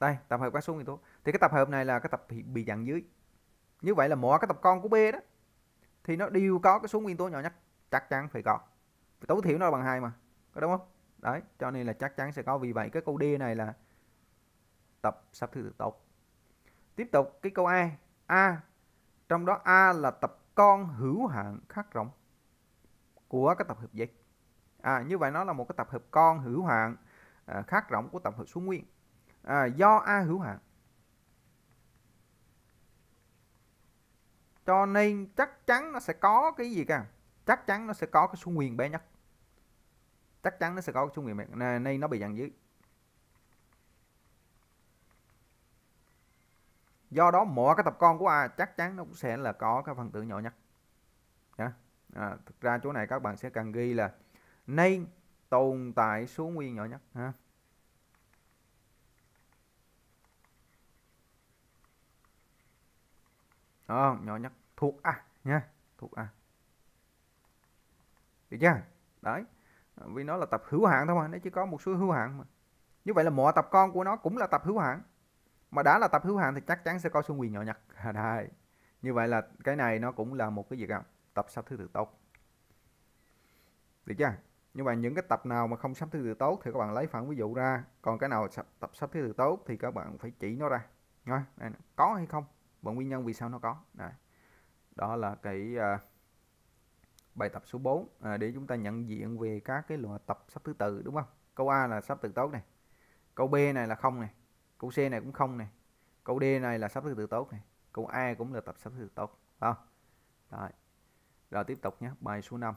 đây tập hợp các số nguyên tố thì cái tập hợp này là cái tập bị chặn dưới như vậy là mọi cái tập con của b đó thì nó đều có cái số nguyên tố nhỏ nhất chắc chắn phải có tối thiểu nó là bằng hai mà có đúng không đấy cho nên là chắc chắn sẽ có vì vậy cái câu D này là tập sắp thứ tự tốt tiếp tục cái câu A A trong đó A là tập con hữu hạn khác rộng của cái tập hợp Z à, như vậy nó là một cái tập hợp con hữu hạn à, khác rộng của tập hợp số nguyên à, do A hữu hạn cho nên chắc chắn nó sẽ có cái gì cả chắc chắn nó sẽ có cái số nguyên bé nhất chắc chắn nó sẽ có cái số nguyên bé nhất. nên nó bị dằn dưới do đó mỗi cái tập con của A chắc chắn nó cũng sẽ là có cái phần tử nhỏ nhất à, thực ra chỗ này các bạn sẽ cần ghi là nên tồn tại số nguyên nhỏ nhất ha đó nhỏ nhất thuộc A nha thuộc A được chưa đấy à, vì nó là tập hữu hạn thôi mà nó chỉ có một số hữu hạn mà như vậy là mọi tập con của nó cũng là tập hữu hạn mà đã là tập hữu hạn thì chắc chắn sẽ có số nguyên nhỏ nhất à, đây như vậy là cái này nó cũng là một cái gì à, tập sắp thứ tự tốt được chưa nhưng mà những cái tập nào mà không sắp thứ tự tốt thì các bạn lấy phản ví dụ ra còn cái nào tập sắp thứ tự tốt thì các bạn phải chỉ nó ra Nha, có hay không và nguyên nhân vì sao nó có Đấy. đó là cái uh, bài tập số 4 à, để chúng ta nhận diện về các cái loại tập sắp thứ tự đúng không câu A là sắp từ tốt này câu B này là không này câu C này cũng không này câu D này là sắp thứ tự tốt này câu A cũng là tập sắp thứ tự tốt không Đấy. rồi tiếp tục nhé bài số 5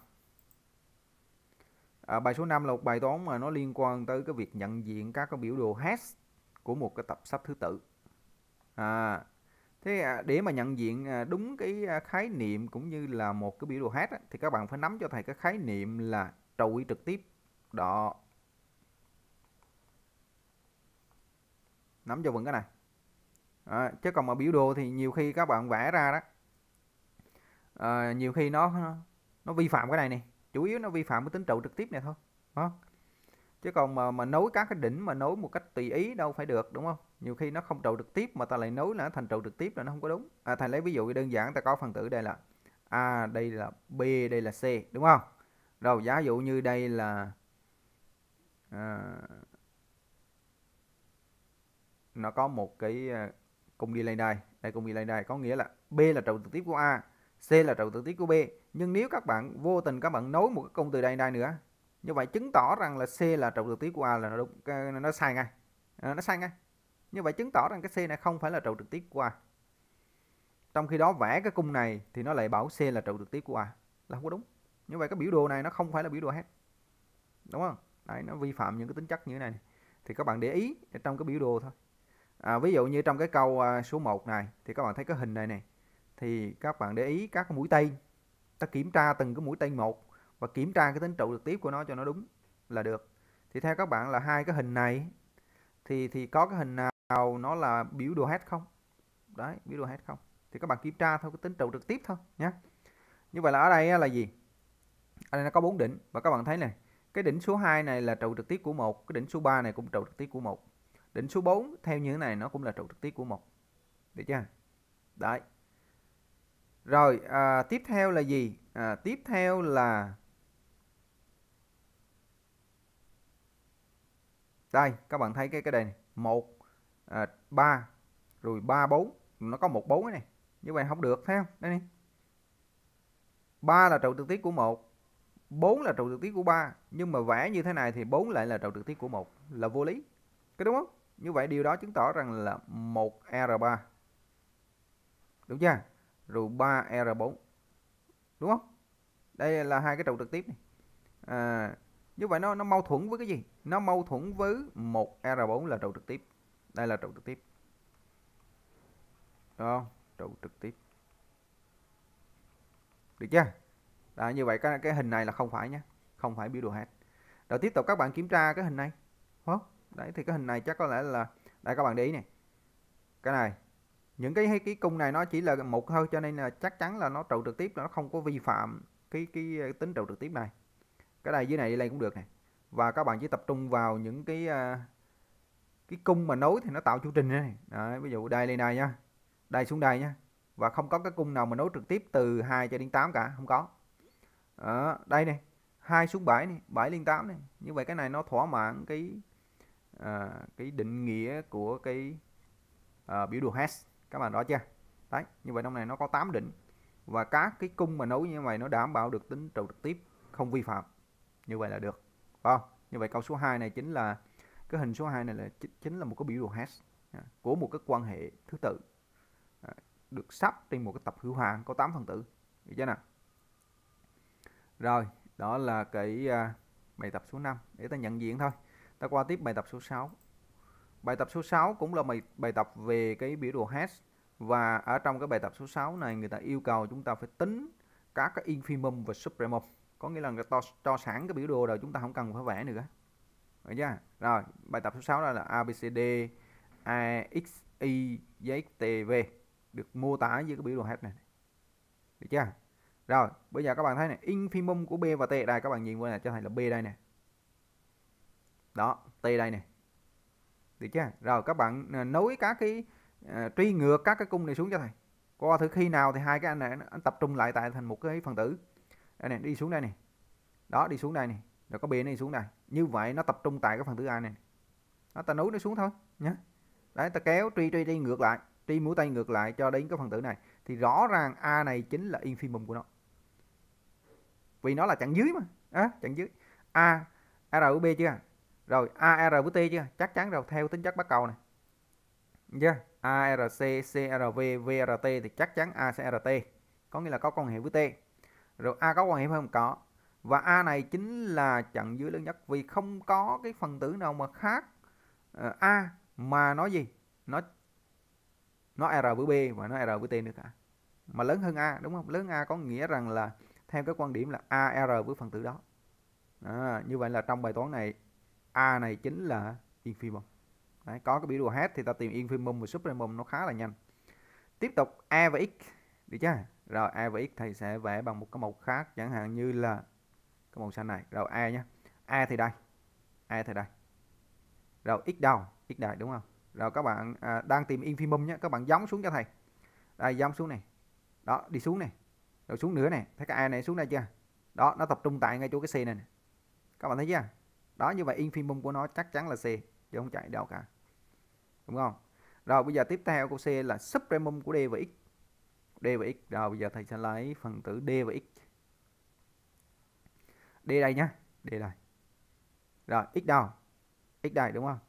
à, bài số 5 là một bài toán mà nó liên quan tới cái việc nhận diện các cái biểu đồ hash của một cái tập sắp thứ tự à, thế à, để mà nhận diện à, đúng cái à, khái niệm cũng như là một cái biểu đồ hát thì các bạn phải nắm cho thầy cái khái niệm là trội trực tiếp đó nắm cho vững cái này à, chứ còn mà biểu đồ thì nhiều khi các bạn vẽ ra đó à, nhiều khi nó, nó vi phạm cái này nè chủ yếu nó vi phạm cái tính trụ trực tiếp này thôi đó. chứ còn mà mà nối các cái đỉnh mà nối một cách tùy ý đâu phải được đúng không nhiều khi nó không trụ trực tiếp mà ta lại nối là nó thành trụ trực tiếp là nó không có đúng à, thầy lấy ví dụ đơn giản ta có phần tử đây là a đây là b đây là c đúng không rồi giả dụ như đây là à, nó có một cái cùng đi lên đây đây cùng đi lên đây có nghĩa là b là trụ trực tiếp của a c là trụ trực tiếp của b nhưng nếu các bạn vô tình các bạn nối một cái công từ đây đây nữa như vậy chứng tỏ rằng là c là trụ trực tiếp của a là nó đúng nó sai ngay à, nó sai ngay như vậy chứng tỏ rằng cái C này không phải là trụ trực tiếp của A. Trong khi đó vẽ cái cung này thì nó lại bảo C là trụ trực tiếp của A. Là không có đúng. Như vậy cái biểu đồ này nó không phải là biểu đồ hết, Đúng không? Đấy, nó vi phạm những cái tính chất như thế này. Thì các bạn để ý trong cái biểu đồ thôi. À, ví dụ như trong cái câu à, số 1 này thì các bạn thấy cái hình này này. Thì các bạn để ý các cái mũi tên. Ta kiểm tra từng cái mũi tên một và kiểm tra cái tính trụ trực tiếp của nó cho nó đúng là được. Thì theo các bạn là hai cái hình này thì thì có cái hình nào nào nó là biểu đồ head không đấy biểu đồ head không thì các bạn kiểm tra thôi cái tính trụ trực tiếp thôi nhé như vậy là ở đây là gì ở đây nó có bốn đỉnh và các bạn thấy này cái đỉnh số 2 này là trụ trực tiếp của một cái đỉnh số 3 này cũng trụ trực tiếp của một đỉnh số 4 theo như thế này nó cũng là trụ trực tiếp của một được chưa đấy rồi à, tiếp theo là gì à, tiếp theo là đây các bạn thấy cái cái đây này. một à, 3 rồi 3 4 nó có một 4 này như vậy không được thấy không đây này. 3 là trụ trực tiếp của một 4 là trụ trực tiếp của 3 nhưng mà vẽ như thế này thì 4 lại là trụ trực tiếp của một là vô lý cái đúng không như vậy điều đó chứng tỏ rằng là 1R3 đúng chưa rồi 3R4 đúng không đây là hai cái trụ trực tiếp này à, như vậy nó nó mâu thuẫn với cái gì nó mâu thuẫn với 1R4 là trụ trực tiếp đây là trụ trực tiếp đúng không trụ trực tiếp được chưa đó, như vậy cái, cái hình này là không phải nhé không phải biểu đồ hết rồi tiếp tục các bạn kiểm tra cái hình này đúng không đấy thì cái hình này chắc có lẽ là đây các bạn để ý này cái này những cái cái cung này nó chỉ là một thôi cho nên là chắc chắn là nó trụ trực tiếp nó không có vi phạm cái cái ờ, tính trụ trực tiếp này cái này dưới này đi lên cũng được này và các bạn chỉ tập trung vào những cái ờ, cái cung mà nối thì nó tạo chu trình này Đấy, ví dụ đây lên đây nha đây xuống đây nha và không có cái cung nào mà nối trực tiếp từ 2 cho đến 8 cả không có ở đây này 2 xuống 7 này 7 lên 8 này như vậy cái này nó thỏa mãn cái à, cái định nghĩa của cái à, biểu đồ hash các bạn rõ chưa đấy như vậy trong này nó có 8 định và các cái cung mà nối như vậy nó đảm bảo được tính trực tiếp không vi phạm như vậy là được không như vậy câu số 2 này chính là cái hình số 2 này là chính là một cái biểu đồ hash à, của một cái quan hệ thứ tự à, được sắp trên một cái tập hữu hạn có 8 phần tử được chưa nào rồi đó là cái à, bài tập số 5 để ta nhận diện thôi ta qua tiếp bài tập số 6 bài tập số 6 cũng là bài, bài tập về cái biểu đồ hash và ở trong cái bài tập số 6 này người ta yêu cầu chúng ta phải tính các cái infimum và supremum có nghĩa là người ta cho sẵn cái biểu đồ rồi chúng ta không cần phải vẽ nữa được chưa rồi, bài tập số 6 đó là ABCD AXI được mô tả với cái biểu đồ H này. Được chưa? Rồi, bây giờ các bạn thấy này, infimum của B và T đây các bạn nhìn qua này cho thầy là B đây nè. Đó, T đây nè. Được chưa? Rồi các bạn à, nối các cái uh, à, truy ngược các cái cung này xuống cho thầy. Coi thử khi nào thì hai cái anh này anh tập trung lại tại thành một cái phần tử. Đây này, đi xuống đây nè. Đó, đi xuống đây nè rồi có bề này xuống đây như vậy nó tập trung tại cái phần thứ hai này nó ta nối nó xuống thôi nhé đấy ta kéo truy truy đi ngược lại truy mũi tay ngược lại cho đến cái phần tử này thì rõ ràng a này chính là infimum của nó vì nó là chặn dưới mà à, chặng dưới a r b chưa rồi a r với t chưa chắc chắn rồi theo tính chất bắt cầu này chưa a r c c r v v r t thì chắc chắn a sẽ r t có nghĩa là có quan hệ với t rồi a có quan hệ không có và A này chính là chặn dưới lớn nhất vì không có cái phần tử nào mà khác ờ, A mà nó gì nó nó R với B và nó R với T nữa cả mà lớn hơn A đúng không lớn A có nghĩa rằng là theo cái quan điểm là A R với phần tử đó à, như vậy là trong bài toán này A này chính là infimum Đấy, có cái biểu đồ hết thì ta tìm infimum và supremum nó khá là nhanh tiếp tục E và X được chưa rồi E và X thầy sẽ vẽ bằng một cái màu khác chẳng hạn như là cái màu xanh này rồi e nhé e thì đây e thì đây rồi x đầu x đại đúng không rồi các bạn à, đang tìm infimum nhé các bạn giống xuống cho thầy đây giống xuống này đó đi xuống này rồi xuống nữa này thấy cái e này xuống đây chưa đó nó tập trung tại ngay chỗ cái c này, này. các bạn thấy chưa đó như vậy infimum của nó chắc chắn là c chứ không chạy đâu cả đúng không rồi bây giờ tiếp theo của c là supremum của d và x d và x rồi bây giờ thầy sẽ lấy phần tử d và x D đây nhá D đây rồi x đâu x đây đúng không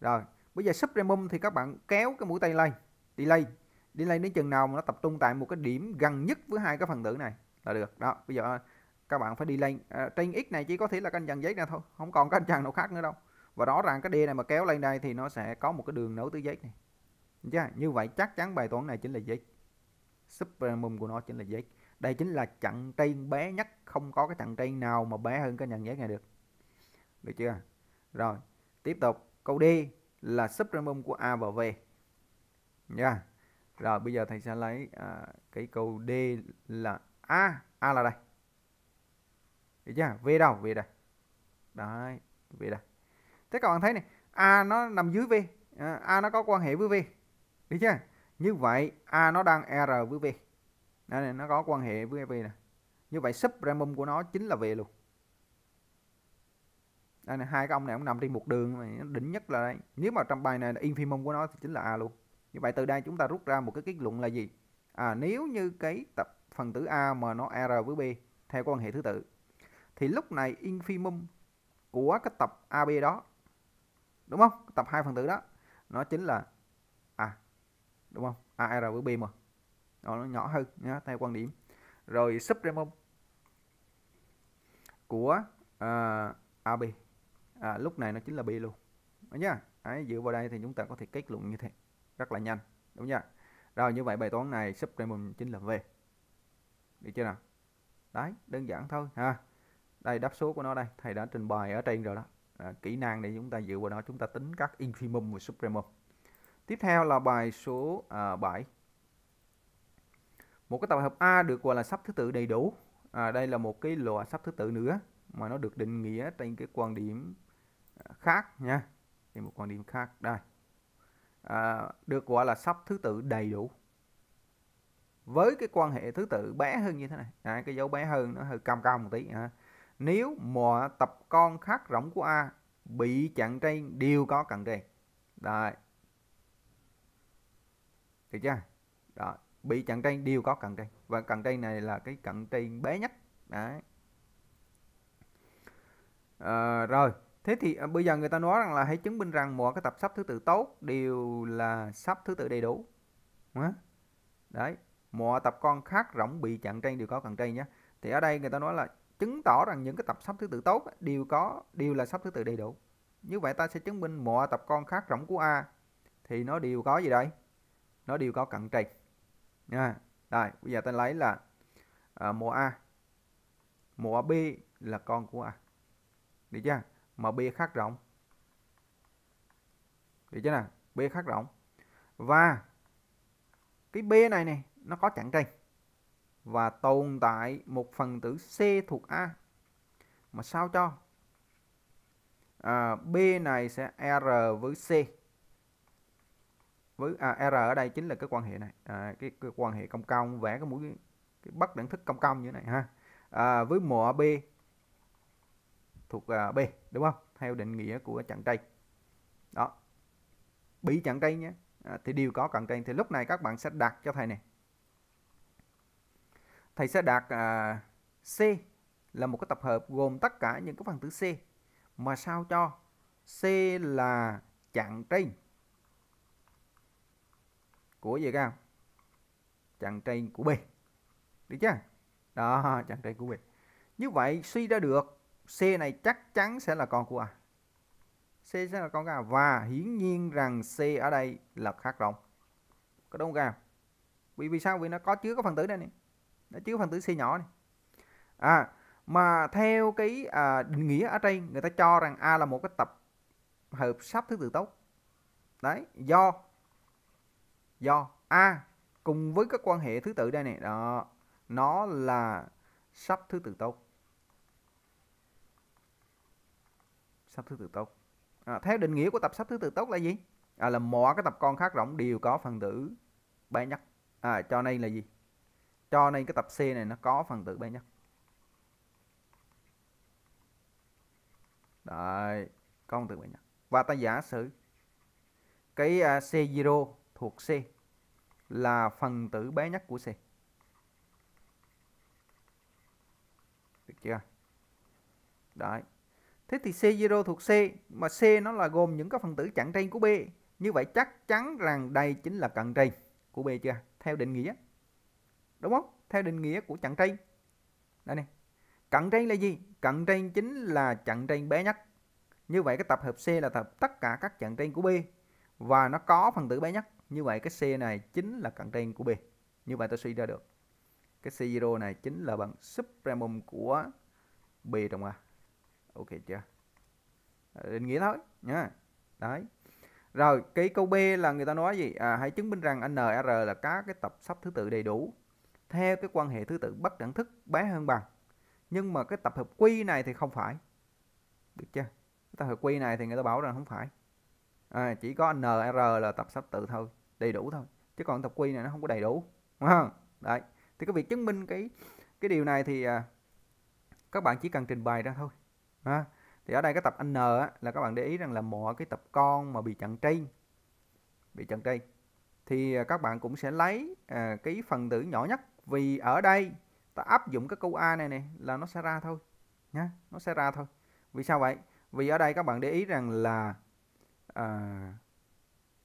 rồi bây giờ supremum thì các bạn kéo cái mũi tay lên delay delay đến chừng nào mà nó tập trung tại một cái điểm gần nhất với hai cái phần tử này là được đó bây giờ ờ, các bạn phải đi lên à, trên x này chỉ có thể là canh trần giấy này thôi không còn canh trần nào khác nữa đâu và rõ ràng cái d này mà kéo lên đây thì nó sẽ có một cái đường nối tứ giấy này chứ như vậy chắc chắn bài toán này chính là giấy supremum của nó chính là giấy đây chính là chặng train bé nhất không có cái chặng train nào mà bé hơn cái nhận giấy này được được chưa rồi tiếp tục câu D là subrandom của A và V nha yeah. rồi bây giờ thầy sẽ lấy à, cái câu D là A A là đây được chưa V đâu V đây đấy V đây thế các bạn thấy này A nó nằm dưới V à, A nó có quan hệ với V được chưa như vậy A nó đang R với V đây này, nó có quan hệ với EV nè như vậy sub của nó chính là V luôn đây này, hai cái ông này cũng nằm trên một đường mà đỉnh nhất là đây nếu mà trong bài này là infimum của nó thì chính là A luôn như vậy từ đây chúng ta rút ra một cái kết luận là gì à nếu như cái tập phần tử A mà nó R với B theo quan hệ thứ tự thì lúc này infimum của cái tập AB đó đúng không tập hai phần tử đó nó chính là A đúng không AR với B mà nó, nó nhỏ hơn nhá, theo quan điểm rồi supremum của uh, à, AB à, lúc này nó chính là B luôn đúng nhá Đấy, dựa vào đây thì chúng ta có thể kết luận như thế rất là nhanh đúng nhá rồi như vậy bài toán này supremum chính là V được chưa nào đấy đơn giản thôi ha đây đáp số của nó đây thầy đã trình bày ở trên rồi đó à, kỹ năng để chúng ta dựa vào đó chúng ta tính các infimum và supremum tiếp theo là bài số à, 7 một cái tập hợp A được gọi là sắp thứ tự đầy đủ à, đây là một cái loại sắp thứ tự nữa mà nó được định nghĩa trên cái quan điểm à, khác nha thì một quan điểm khác đây à, được gọi là sắp thứ tự đầy đủ với cái quan hệ thứ tự bé hơn như thế này à, cái dấu bé hơn nó hơi cao cao một tí à. nếu mọi tập con khác rỗng của A bị chặn trên đều có cận trên đấy được chưa đó bị cạnh tranh đều có cạnh tranh và cạnh tranh này là cái cạnh tranh bé nhất đấy à, rồi thế thì à, bây giờ người ta nói rằng là hãy chứng minh rằng mọi cái tập sắp thứ tự tốt đều là sắp thứ tự đầy đủ Hả? đấy mọi tập con khác rỗng bị cạnh tranh đều có cạnh tranh nhé thì ở đây người ta nói là chứng tỏ rằng những cái tập sắp thứ tự tốt đều có đều là sắp thứ tự đầy đủ như vậy ta sẽ chứng minh mọi tập con khác rỗng của a thì nó đều có gì đây nó đều có cạnh tranh nha đây bây giờ ta lấy là à, mùa A mùa B là con của A được chưa mà B khác rộng được chưa nào B khác rộng và cái B này này nó có chẵn tranh và tồn tại một phần tử C thuộc A mà sao cho à, B này sẽ R với C với à, r ở đây chính là cái quan hệ này à, cái, cái quan hệ công công vẽ cái mũi cái bất đẳng thức công công như thế này ha à, với mỏ b thuộc à, b đúng không theo định nghĩa của chặng tray đó bị chặng tray nhé à, thì đều có cận cây thì lúc này các bạn sẽ đặt cho thầy này thầy sẽ đặt à, c là một cái tập hợp gồm tất cả những cái phần tử c mà sao cho c là chặng tray của gì các chàng trai của B được chưa đó chàng trai của B như vậy suy ra được C này chắc chắn sẽ là con của A C sẽ là con của A và hiển nhiên rằng C ở đây là khác rộng có đúng không vì vì sao vì nó có chứa có phần tử đây này nó chứa phần tử C nhỏ này à mà theo cái à, định nghĩa ở trên người ta cho rằng A là một cái tập hợp sắp thứ tự tốt đấy do do a cùng với các quan hệ thứ tự đây này đó nó là sắp thứ tự tốt sắp thứ tự tốt à, theo định nghĩa của tập sắp thứ tự tốt là gì à, là mọi cái tập con khác rộng đều có phần tử bé nhất à, cho nên là gì cho nên cái tập C này nó có phần tử bé nhất Đấy, có phần tử bé nhất và ta giả sử cái uh, à, C0 thuộc C là phần tử bé nhất của C. Được chưa? Đấy. Thế thì C0 thuộc C mà C nó là gồm những các phần tử chặn trên của B. Như vậy chắc chắn rằng đây chính là cận trên của B chưa? Theo định nghĩa. Đúng không? Theo định nghĩa của chặn trên. Đây này. Cận trên là gì? Cận trên chính là chặn trên bé nhất. Như vậy cái tập hợp C là tập tất cả các chặn trên của B và nó có phần tử bé nhất. Như vậy cái C này chính là cạnh tan của B. Như vậy ta suy ra được. Cái C0 này chính là bằng supremum của B trong A. Ok chưa? Ờ, định nghĩa thôi nha. Đấy. Rồi, cái câu B là người ta nói gì? À, hãy chứng minh rằng NR là các cái tập sắp thứ tự đầy đủ theo cái quan hệ thứ tự bất đẳng thức bé hơn bằng. Nhưng mà cái tập hợp quy này thì không phải. Được chưa? Cái tập hợp quy này thì người ta bảo rằng không phải. À, chỉ có NR là tập sắp tự thôi đầy đủ thôi chứ còn tập quy này nó không có đầy đủ đúng không đấy thì cái việc chứng minh cái cái điều này thì à, các bạn chỉ cần trình bày ra thôi à, thì ở đây cái tập n là các bạn để ý rằng là mọi cái tập con mà bị chặn tri bị chặn tri thì à, các bạn cũng sẽ lấy à, cái phần tử nhỏ nhất vì ở đây ta áp dụng cái câu a này này là nó sẽ ra thôi nhá nó sẽ ra thôi vì sao vậy vì ở đây các bạn để ý rằng là à,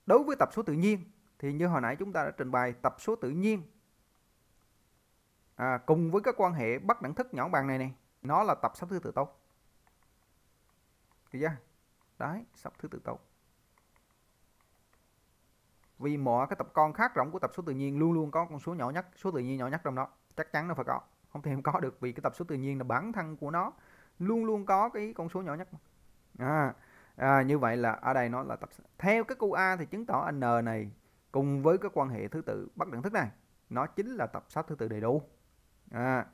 đối với tập số tự nhiên thì như hồi nãy chúng ta đã trình bày tập số tự nhiên à, cùng với các quan hệ bất đẳng thức nhỏ bằng này này nó là tập sắp thứ tự tốt. được chưa đấy sắp thứ tự tốt. vì mọi cái tập con khác rộng của tập số tự nhiên luôn luôn có con số nhỏ nhất số tự nhiên nhỏ nhất trong đó chắc chắn nó phải có không thể không có được vì cái tập số tự nhiên là bản thân của nó luôn luôn có cái con số nhỏ nhất à, à, như vậy là ở đây nó là tập theo cái câu a thì chứng tỏ n này cùng với các quan hệ thứ tự bất đẳng thức này nó chính là tập sách thứ tự đầy đủ à,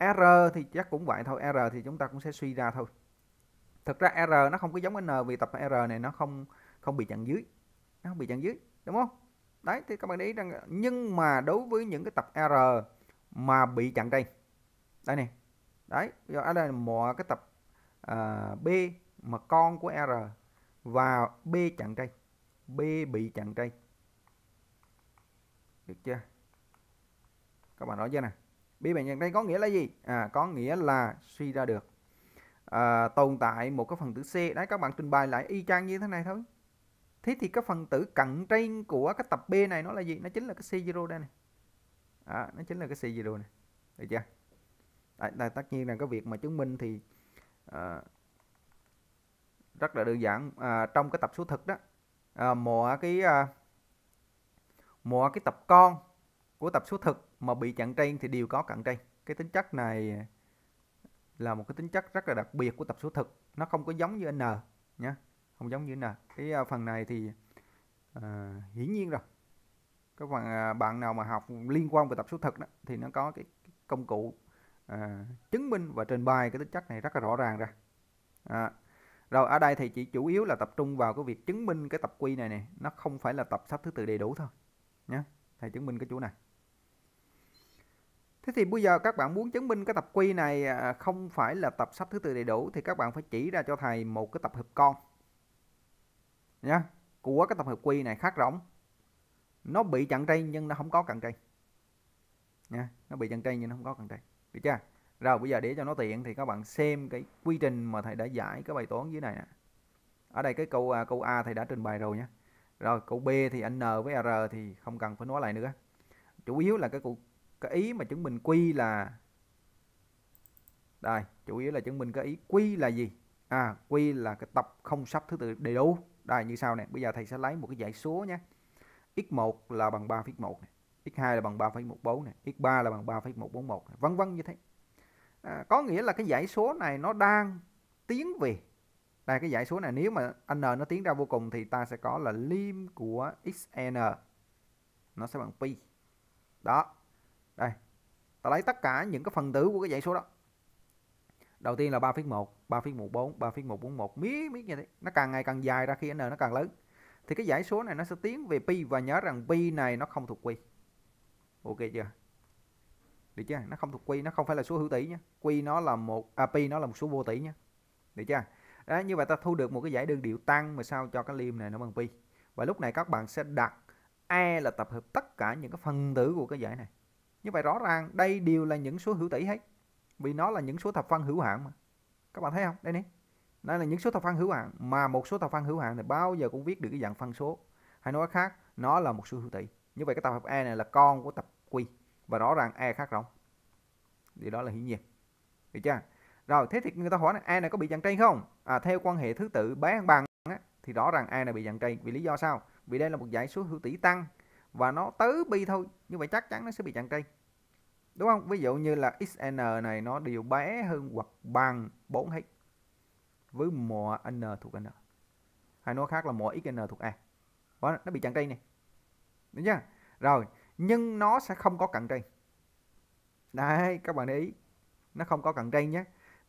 R thì chắc cũng vậy thôi R thì chúng ta cũng sẽ suy ra thôi thực ra R nó không có giống N vì tập R này nó không không bị chặn dưới nó không bị chặn dưới đúng không đấy thì các bạn để ý rằng nhưng mà đối với những cái tập R mà bị chặn đây đây này đấy do ở đây là mọi cái tập uh, B mà con của R và B chặn đây B bị chặn đây được chưa các bạn nói chưa nè bí bệnh nhân đây có nghĩa là gì à, có nghĩa là suy ra được à, tồn tại một cái phần tử C đấy các bạn trình bày lại y chang như thế này thôi thế thì cái phần tử cận trên của cái tập B này nó là gì nó chính là cái C0 đây này à, nó chính là cái C0 này được chưa đấy, đây, tất nhiên là cái việc mà chứng minh thì à, rất là đơn giản à, trong cái tập số thực đó à, mọi cái à, mọi cái tập con của tập số thực mà bị chặn trên thì đều có cận trên cái tính chất này là một cái tính chất rất là đặc biệt của tập số thực nó không có giống như n nhé không giống như n cái à, phần này thì uh, hiển nhiên rồi các bạn à, bạn nào mà học liên quan về tập số thực đó, thì nó có cái công cụ uh, chứng minh và trình bày cái tính chất này rất là rõ ràng ra à. rồi ở đây thì chỉ chủ yếu là tập trung vào cái việc chứng minh cái tập quy này này nó không phải là tập sắp thứ tự đầy đủ thôi nhé thầy chứng minh cái chỗ này thế thì bây giờ các bạn muốn chứng minh cái tập quy này à, không phải là tập sắp thứ tự đầy đủ thì các bạn phải chỉ ra cho thầy một cái tập hợp con nhé của cái tập hợp quy này khác rỗng nó bị chặn trây nhưng nó không có cặn trây nha nó bị chặn trây nhưng nó không có cặn trây được chưa rồi bây giờ để cho nó tiện thì các bạn xem cái quy trình mà thầy đã giải cái bài toán dưới này ở đây cái câu à, câu A thầy đã trình bày rồi nhé rồi cụ b thì n với r thì không cần phải nói lại nữa chủ yếu là cái cụ cái ý mà chứng minh quy là đây chủ yếu là chứng minh cái ý quy là gì à quy là cái tập không sắp thứ tự đầy đủ đây như sau này bây giờ thầy sẽ lấy một cái dãy số nhé x1 là bằng 3,1 này x2 là bằng 3,14 này x3 là bằng 3,141 vân vân như thế à, có nghĩa là cái dãy số này nó đang tiến về đây cái dãy số này nếu mà n nó tiến ra vô cùng thì ta sẽ có là lim của xn nó sẽ bằng pi đó đây ta lấy tất cả những cái phần tử của cái dãy số đó đầu tiên là 3 phít 1 3 phít 14 3 phít 141 miết miết như thế nó càng ngày càng dài ra khi n nó càng lớn thì cái dãy số này nó sẽ tiến về pi và nhớ rằng pi này nó không thuộc quy ok chưa được chưa nó không thuộc quy nó không phải là số hữu tỷ nha quy nó là một à pi nó là một số vô tỷ nha được chưa đó như vậy ta thu được một cái giải đơn điệu tăng mà sao cho cái liêm này nó bằng pi và lúc này các bạn sẽ đặt e là tập hợp tất cả những cái phần tử của cái giải này như vậy rõ ràng đây đều là những số hữu tỷ hết vì nó là những số thập phân hữu hạn mà các bạn thấy không đây nè đây là những số thập phân hữu hạn mà một số thập phân hữu hạn thì bao giờ cũng viết được cái dạng phân số hay nói khác nó là một số hữu tỷ như vậy cái tập hợp e này là con của tập q và rõ ràng e khác rộng thì đó là hiển nhiên được chưa rồi thế thì người ta hỏi này, ai này có bị dằn trây không à, theo quan hệ thứ tự bé ăn bằng á, thì rõ ràng ai này bị dằn trây vì lý do sao vì đây là một dãy số hữu tỷ tăng và nó tứ bi thôi như vậy chắc chắn nó sẽ bị dằn trây đúng không ví dụ như là xn này nó đều bé hơn hoặc bằng 4 hết với mọ n thuộc n hay nói khác là mọ xn thuộc a đó, nó bị chặn trây này đúng chưa rồi nhưng nó sẽ không có cạnh trây đấy các bạn để ý nó không có cạnh trây nhé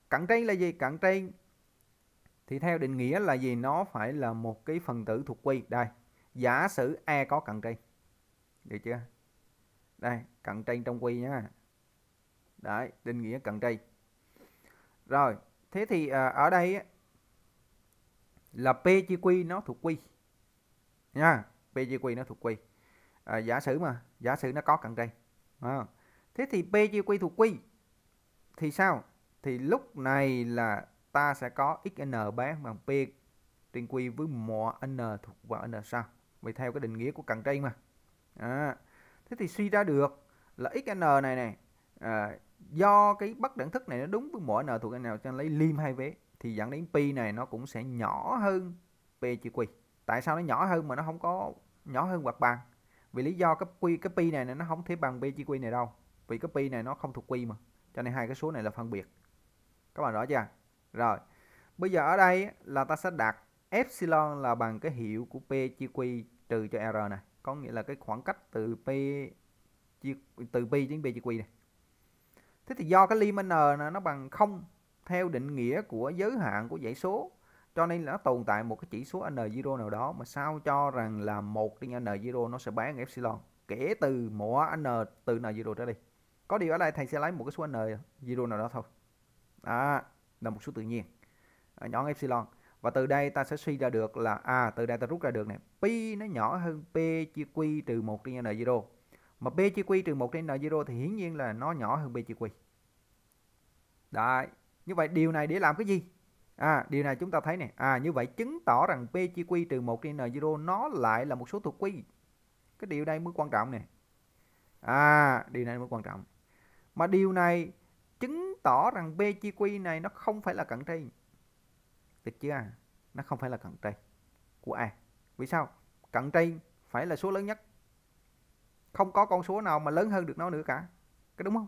cận tranh là gì cận tranh thì theo định nghĩa là gì nó phải là một cái phần tử thuộc quy đây giả sử e có cận tranh được chưa đây cận tranh trong quy nhá đấy định nghĩa cận tranh rồi thế thì à, ở đây là p chia quy nó thuộc quy nha p chia quy nó thuộc quy à, giả sử mà giả sử nó có cận tranh à. thế thì p chia quy thuộc quy thì sao thì lúc này là ta sẽ có xn bé bằng p trên quy với mọi n thuộc vào n sao vì theo cái định nghĩa của cần trên mà à, thế thì suy ra được là xn này này à, do cái bất đẳng thức này nó đúng với mọi n thuộc n nào cho nên lấy lim hai vế thì dẫn đến pi này nó cũng sẽ nhỏ hơn p chia quy tại sao nó nhỏ hơn mà nó không có nhỏ hơn hoặc bằng vì lý do cái quy cái pi này nó không thể bằng p chia quy này đâu vì cái pi này nó không thuộc quy mà cho nên hai cái số này là phân biệt các bạn rõ chưa rồi bây giờ ở đây là ta sẽ đặt epsilon là bằng cái hiệu của p chia q trừ cho r này có nghĩa là cái khoảng cách từ p chia từ pi đến p chia q này thế thì do cái lim n này nó bằng không theo định nghĩa của giới hạn của dãy số cho nên nó tồn tại một cái chỉ số n0 nào đó mà sao cho rằng là một trên n0 nó sẽ bán epsilon kể từ mỗi n từ n0 trở đi có điều ở đây thầy sẽ lấy một cái số n0 nào đó thôi đó à, là một số tự nhiên à, nhón epsilon và từ đây ta sẽ suy ra được là à từ đây ta rút ra được này pi nó nhỏ hơn p chia q trừ 1 trên n 0 mà p chia q trừ 1 trên n 0 thì hiển nhiên là nó nhỏ hơn p chia q đấy như vậy điều này để làm cái gì à điều này chúng ta thấy này à như vậy chứng tỏ rằng p chia q trừ 1 trên n 0 nó lại là một số thuộc quy cái điều này mới quan trọng này à điều này mới quan trọng mà điều này chứng tỏ rằng b PQQ này nó không phải là cận trì được chưa nó không phải là cận trì của A vì sao cận trì phải là số lớn nhất không có con số nào mà lớn hơn được nó nữa cả cái đúng không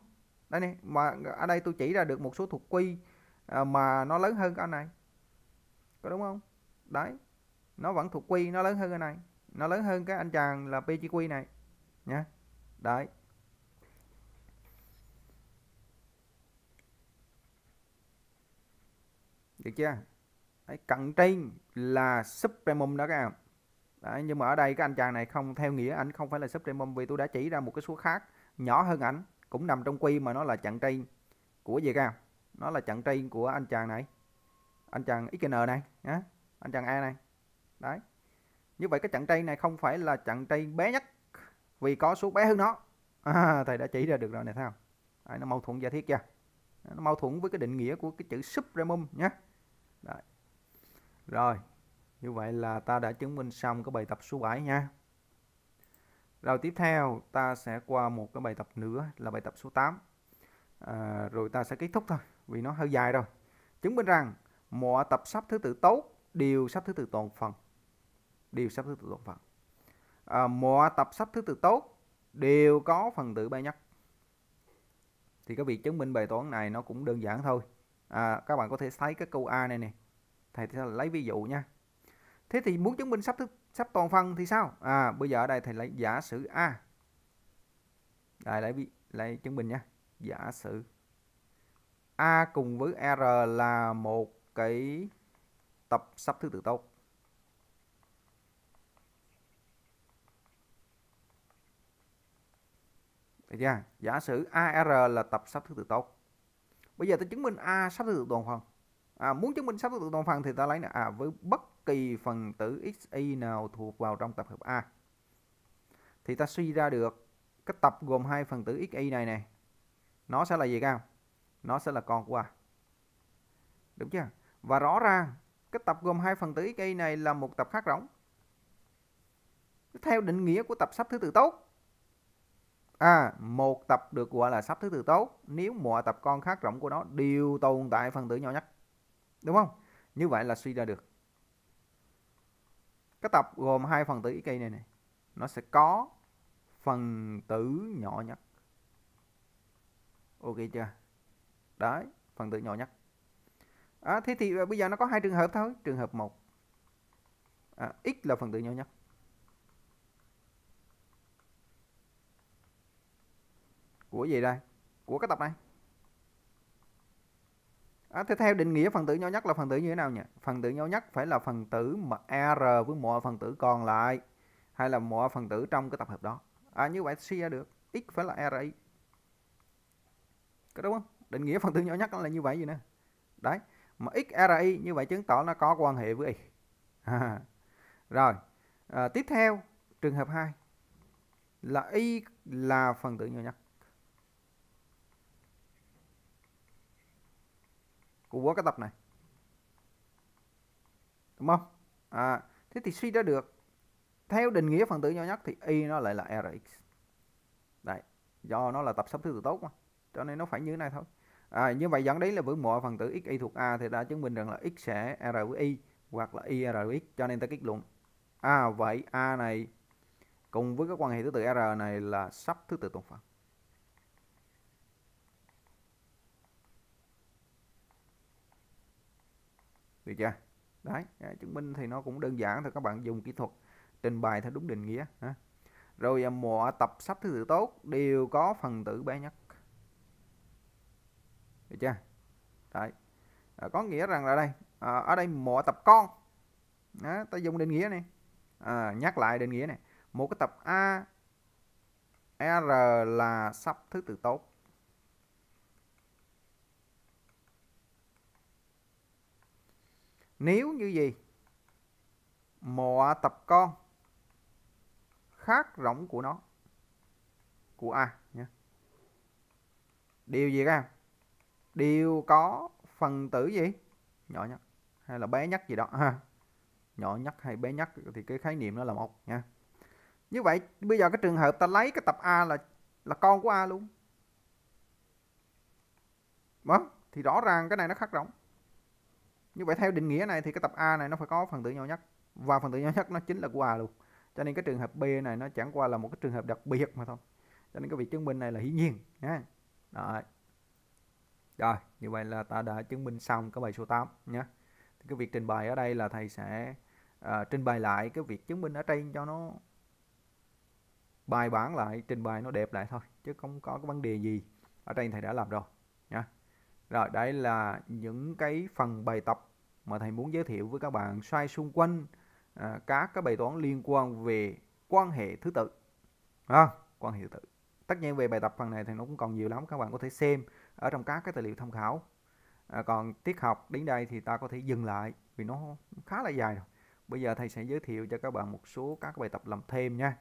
đây nè mà ở đây tôi chỉ ra được một số thuộc quy à, mà nó lớn hơn cái này có đúng không đấy nó vẫn thuộc quy nó lớn hơn cái này nó lớn hơn cái anh chàng là PGQ này nhá đấy được chưa Đấy, cận trên là supremum đó các em Đấy, nhưng mà ở đây cái anh chàng này không theo nghĩa anh không phải là supremum vì tôi đã chỉ ra một cái số khác nhỏ hơn ảnh cũng nằm trong quy mà nó là chặn trên của gì các em nó là chặn trên của anh chàng này anh chàng xn này nhá anh chàng e này đấy như vậy cái chặn trên này không phải là chặn trên bé nhất vì có số bé hơn nó à, thầy đã chỉ ra được rồi này thấy không đấy, nó mâu thuẫn giả thiết chưa nó mâu thuẫn với cái định nghĩa của cái chữ supremum nhé Đấy. Rồi, như vậy là ta đã chứng minh xong cái bài tập số 7 nha. Rồi tiếp theo ta sẽ qua một cái bài tập nữa là bài tập số 8. À, rồi ta sẽ kết thúc thôi vì nó hơi dài rồi. Chứng minh rằng mọi tập sắp thứ tự tốt đều sắp thứ tự toàn phần. Đều sắp thứ tự toàn phần. À, mọi tập sắp thứ tự tốt đều có phần tử ba nhất. Thì cái việc chứng minh bài toán này nó cũng đơn giản thôi à, các bạn có thể thấy cái câu A này nè thầy sẽ lấy ví dụ nha thế thì muốn chứng minh sắp thức sắp toàn phân thì sao à bây giờ ở đây thầy lấy giả sử A đây lấy lấy chứng minh nha giả sử A cùng với R là một cái tập sắp thứ tự tốt Được chưa? Giả sử AR là tập sắp thứ tự tốt bây giờ ta chứng minh a à, sắp được toàn phần à, muốn chứng minh sắp được toàn phần thì ta lấy là à với bất kỳ phần tử xy nào thuộc vào trong tập hợp a thì ta suy ra được cái tập gồm hai phần tử xy này này nó sẽ là gì các nó sẽ là con của a đúng chưa và rõ ràng cái tập gồm hai phần tử xy này là một tập khác rỗng theo định nghĩa của tập sắp thứ tự tốt À, một tập được gọi là sắp thứ tự tốt nếu mọi tập con khác rộng của nó đều tồn tại phần tử nhỏ nhất. Đúng không? Như vậy là suy ra được. Cái tập gồm hai phần tử cây này này, nó sẽ có phần tử nhỏ nhất. Ok chưa? Đấy, phần tử nhỏ nhất. À, thế thì à, bây giờ nó có hai trường hợp thôi, trường hợp 1. À, x là phần tử nhỏ nhất của gì đây của cái tập này à, thế theo định nghĩa phần tử nhỏ nhất là phần tử như thế nào nhỉ phần tử nhỏ nhất phải là phần tử mà r với mọi phần tử còn lại hay là mọi phần tử trong cái tập hợp đó à, như vậy suy ra được x phải là ri có đúng không định nghĩa phần tử nhỏ nhất là như vậy gì nè đấy mà x xri như vậy chứng tỏ nó có quan hệ với y rồi à, tiếp theo trường hợp 2 là y là phần tử nhỏ nhất của cái tập này đúng không à, thế thì suy ra được theo định nghĩa phần tử nhỏ nhất thì y nó lại là rx đấy do nó là tập sắp thứ tự tốt mà cho nên nó phải như thế này thôi à, như vậy dẫn đến là với mọi phần tử x y thuộc a thì đã chứng minh rằng là x sẽ r với y hoặc là y r với x cho nên ta kết luận à vậy a này cùng với các quan hệ thứ tự r này là sắp thứ tự tuần phần được chưa đấy à, chứng minh thì nó cũng đơn giản thôi các bạn dùng kỹ thuật trình bày theo đúng định nghĩa ha. rồi à, mọi tập sách thứ tự tốt đều có phần tử bé nhất được chưa đấy à, có nghĩa rằng là đây à, ở đây mọi tập con đó, ta dùng định nghĩa này à, nhắc lại định nghĩa này một cái tập a r là sắp thứ tự tốt nếu như gì mọ tập con khác rỗng của nó của a nhé điều gì các em điều có phần tử gì nhỏ nhất hay là bé nhất gì đó ha nhỏ nhất hay bé nhất thì cái khái niệm nó là một nha như vậy bây giờ cái trường hợp ta lấy cái tập a là là con của a luôn đó vâng. thì rõ ràng cái này nó khác rỗng như vậy theo định nghĩa này thì cái tập a này nó phải có phần tử nhỏ nhất và phần tử nhỏ nhất nó chính là của a luôn cho nên cái trường hợp b này nó chẳng qua là một cái trường hợp đặc biệt mà thôi cho nên cái việc chứng minh này là hiển nhiên nhé Đấy. rồi như vậy là ta đã chứng minh xong cái bài số 8 nhé thì cái việc trình bày ở đây là thầy sẽ à, trình bày lại cái việc chứng minh ở trên cho nó bài bản lại trình bày nó đẹp lại thôi chứ không có cái vấn đề gì ở trên thầy đã làm rồi nhé rồi đấy là những cái phần bài tập mà thầy muốn giới thiệu với các bạn xoay xung quanh à, các cái bài toán liên quan về quan hệ thứ tự à, quan hệ thứ tự tất nhiên về bài tập phần này thì nó cũng còn nhiều lắm các bạn có thể xem ở trong các cái tài liệu tham khảo à, còn tiết học đến đây thì ta có thể dừng lại vì nó khá là dài rồi bây giờ thầy sẽ giới thiệu cho các bạn một số các bài tập làm thêm nha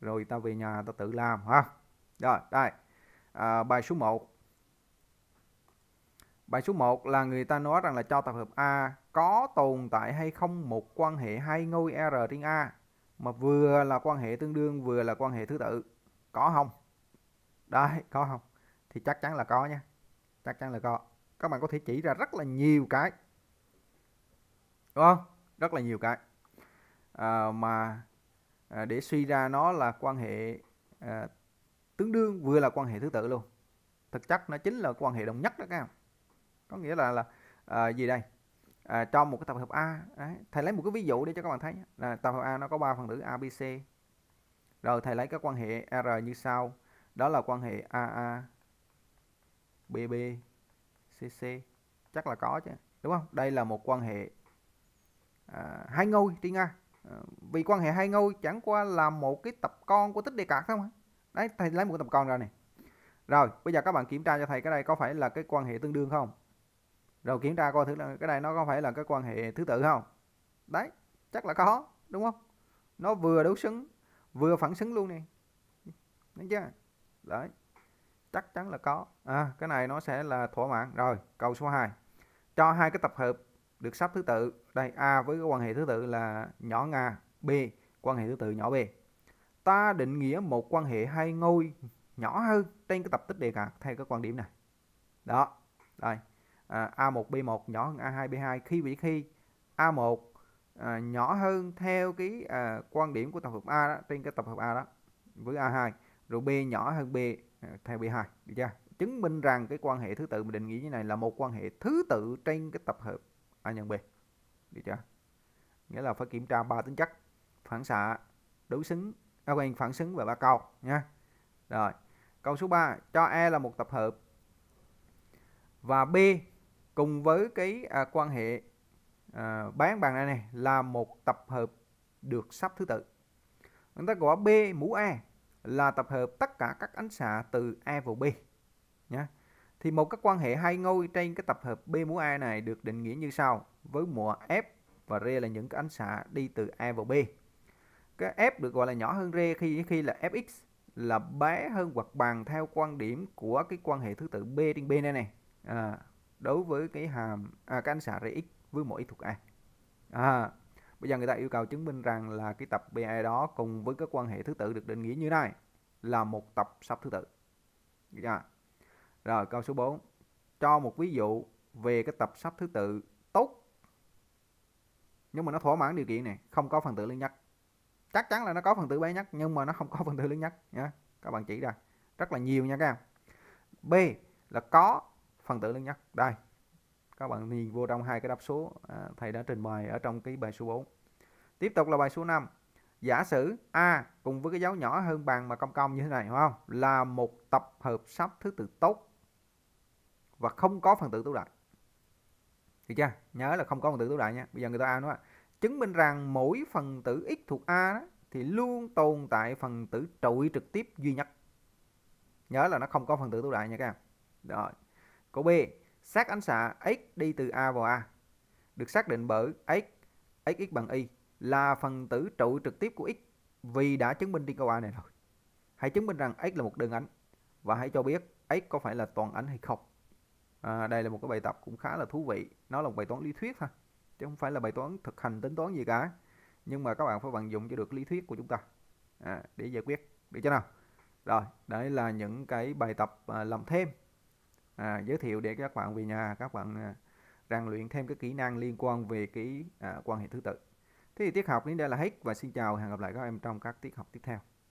rồi ta về nhà ta tự làm ha rồi đây à, bài số 1 bài số 1 là người ta nói rằng là cho tập hợp A có tồn tại hay không một quan hệ hai ngôi R trên A mà vừa là quan hệ tương đương vừa là quan hệ thứ tự có không đây có không thì chắc chắn là có nha chắc chắn là có các bạn có thể chỉ ra rất là nhiều cái đúng không rất là nhiều cái à, mà à, để suy ra nó là quan hệ à, tương đương vừa là quan hệ thứ tự luôn thực chất nó chính là quan hệ đồng nhất đó các em có nghĩa là là à, gì đây à, trong một cái tập hợp A đấy. thầy lấy một cái ví dụ để cho các bạn thấy là tập hợp A nó có ba phần tử ABC rồi thầy lấy các quan hệ R như sau đó là quan hệ AA BB CC chắc là có chứ đúng không đây là một quan hệ à, hai ngôi tiếng Nga à, vì quan hệ hai ngôi chẳng qua là một cái tập con của tích đề cạc không đấy thầy lấy một cái tập con ra này rồi bây giờ các bạn kiểm tra cho thầy cái đây có phải là cái quan hệ tương đương không rồi kiểm tra coi thử là cái này nó có phải là cái quan hệ thứ tự không đấy chắc là có đúng không nó vừa đấu xứng vừa phản xứng luôn nè đúng chưa đấy chắc chắn là có à, cái này nó sẽ là thỏa mãn rồi câu số 2 cho hai cái tập hợp được sắp thứ tự đây a với cái quan hệ thứ tự là nhỏ ngà b quan hệ thứ tự nhỏ b ta định nghĩa một quan hệ hai ngôi nhỏ hơn trên cái tập tích đề cả theo cái quan điểm này đó đây À, A1B1 nhỏ hơn A2B2 khi vì khi A1 nhỏ hơn theo cái à, quan điểm của tập hợp A đó, trên cái tập hợp A đó với A2 rồi B nhỏ hơn B à, theo B2 được chưa? Chứng minh rằng cái quan hệ thứ tự mình định nghĩa như này là một quan hệ thứ tự trên cái tập hợp A nhân B. Được chưa? Nghĩa là phải kiểm tra ba tính chất phản xạ, đối xứng, à, quên phản xứng và ba câu nha. Rồi, câu số 3 cho E là một tập hợp và B cùng với cái à, quan hệ à, bán bàn này, này là một tập hợp được sắp thứ tự chúng ta gọi B mũ A là tập hợp tất cả các ánh xạ từ A vào B nhé thì một các quan hệ hai ngôi trên cái tập hợp B mũ A này được định nghĩa như sau với mùa F và R là những cái ánh xạ đi từ A vào B cái F được gọi là nhỏ hơn R khi khi là Fx là bé hơn hoặc bằng theo quan điểm của cái quan hệ thứ tự B trên B này này à, đối với cái hàm à, cái ánh xạ ray x với mỗi x thuộc a à, bây giờ người ta yêu cầu chứng minh rằng là cái tập BE đó cùng với các quan hệ thứ tự được định nghĩa như này là một tập sắp thứ tự được chưa? rồi câu số 4 cho một ví dụ về cái tập sắp thứ tự tốt nhưng mà nó thỏa mãn điều kiện này không có phần tử lớn nhất chắc chắn là nó có phần tử bé nhất nhưng mà nó không có phần tử lớn nhất nhé các bạn chỉ ra rất là nhiều nha các em B là có phân tử lớn nhất đây các bạn nhìn vô trong hai cái đáp số à, thầy đã trình bày ở trong cái bài số 4 tiếp tục là bài số 5 giả sử A cùng với cái dấu nhỏ hơn bằng mà công công như thế này đúng không là một tập hợp sắp thứ tự tốt và không có phần tử tối đại được chưa nhớ là không có phần tử tối đại nha bây giờ người ta ăn đó chứng minh rằng mỗi phần tử x thuộc A đó, thì luôn tồn tại phần tử trội trực tiếp duy nhất nhớ là nó không có phần tử tối đại nha các em rồi Câu B. Sát ánh xạ X đi từ A vào A được xác định bởi X, XX bằng Y là phần tử trụ trực tiếp của X vì đã chứng minh trên câu A này rồi. Hãy chứng minh rằng X là một đơn ánh và hãy cho biết X có phải là toàn ánh hay không. À, đây là một cái bài tập cũng khá là thú vị. Nó là một bài toán lý thuyết thôi chứ không phải là bài toán thực hành tính toán gì cả. Nhưng mà các bạn phải vận dụng cho được lý thuyết của chúng ta à, để giải quyết. Được chưa nào? Rồi, đấy là những cái bài tập à, làm thêm à, giới thiệu để các bạn về nhà các bạn à, rèn luyện thêm cái kỹ năng liên quan về cái à, quan hệ thứ tự thế thì tiết học đến đây là hết và xin chào hẹn gặp lại các em trong các tiết học tiếp theo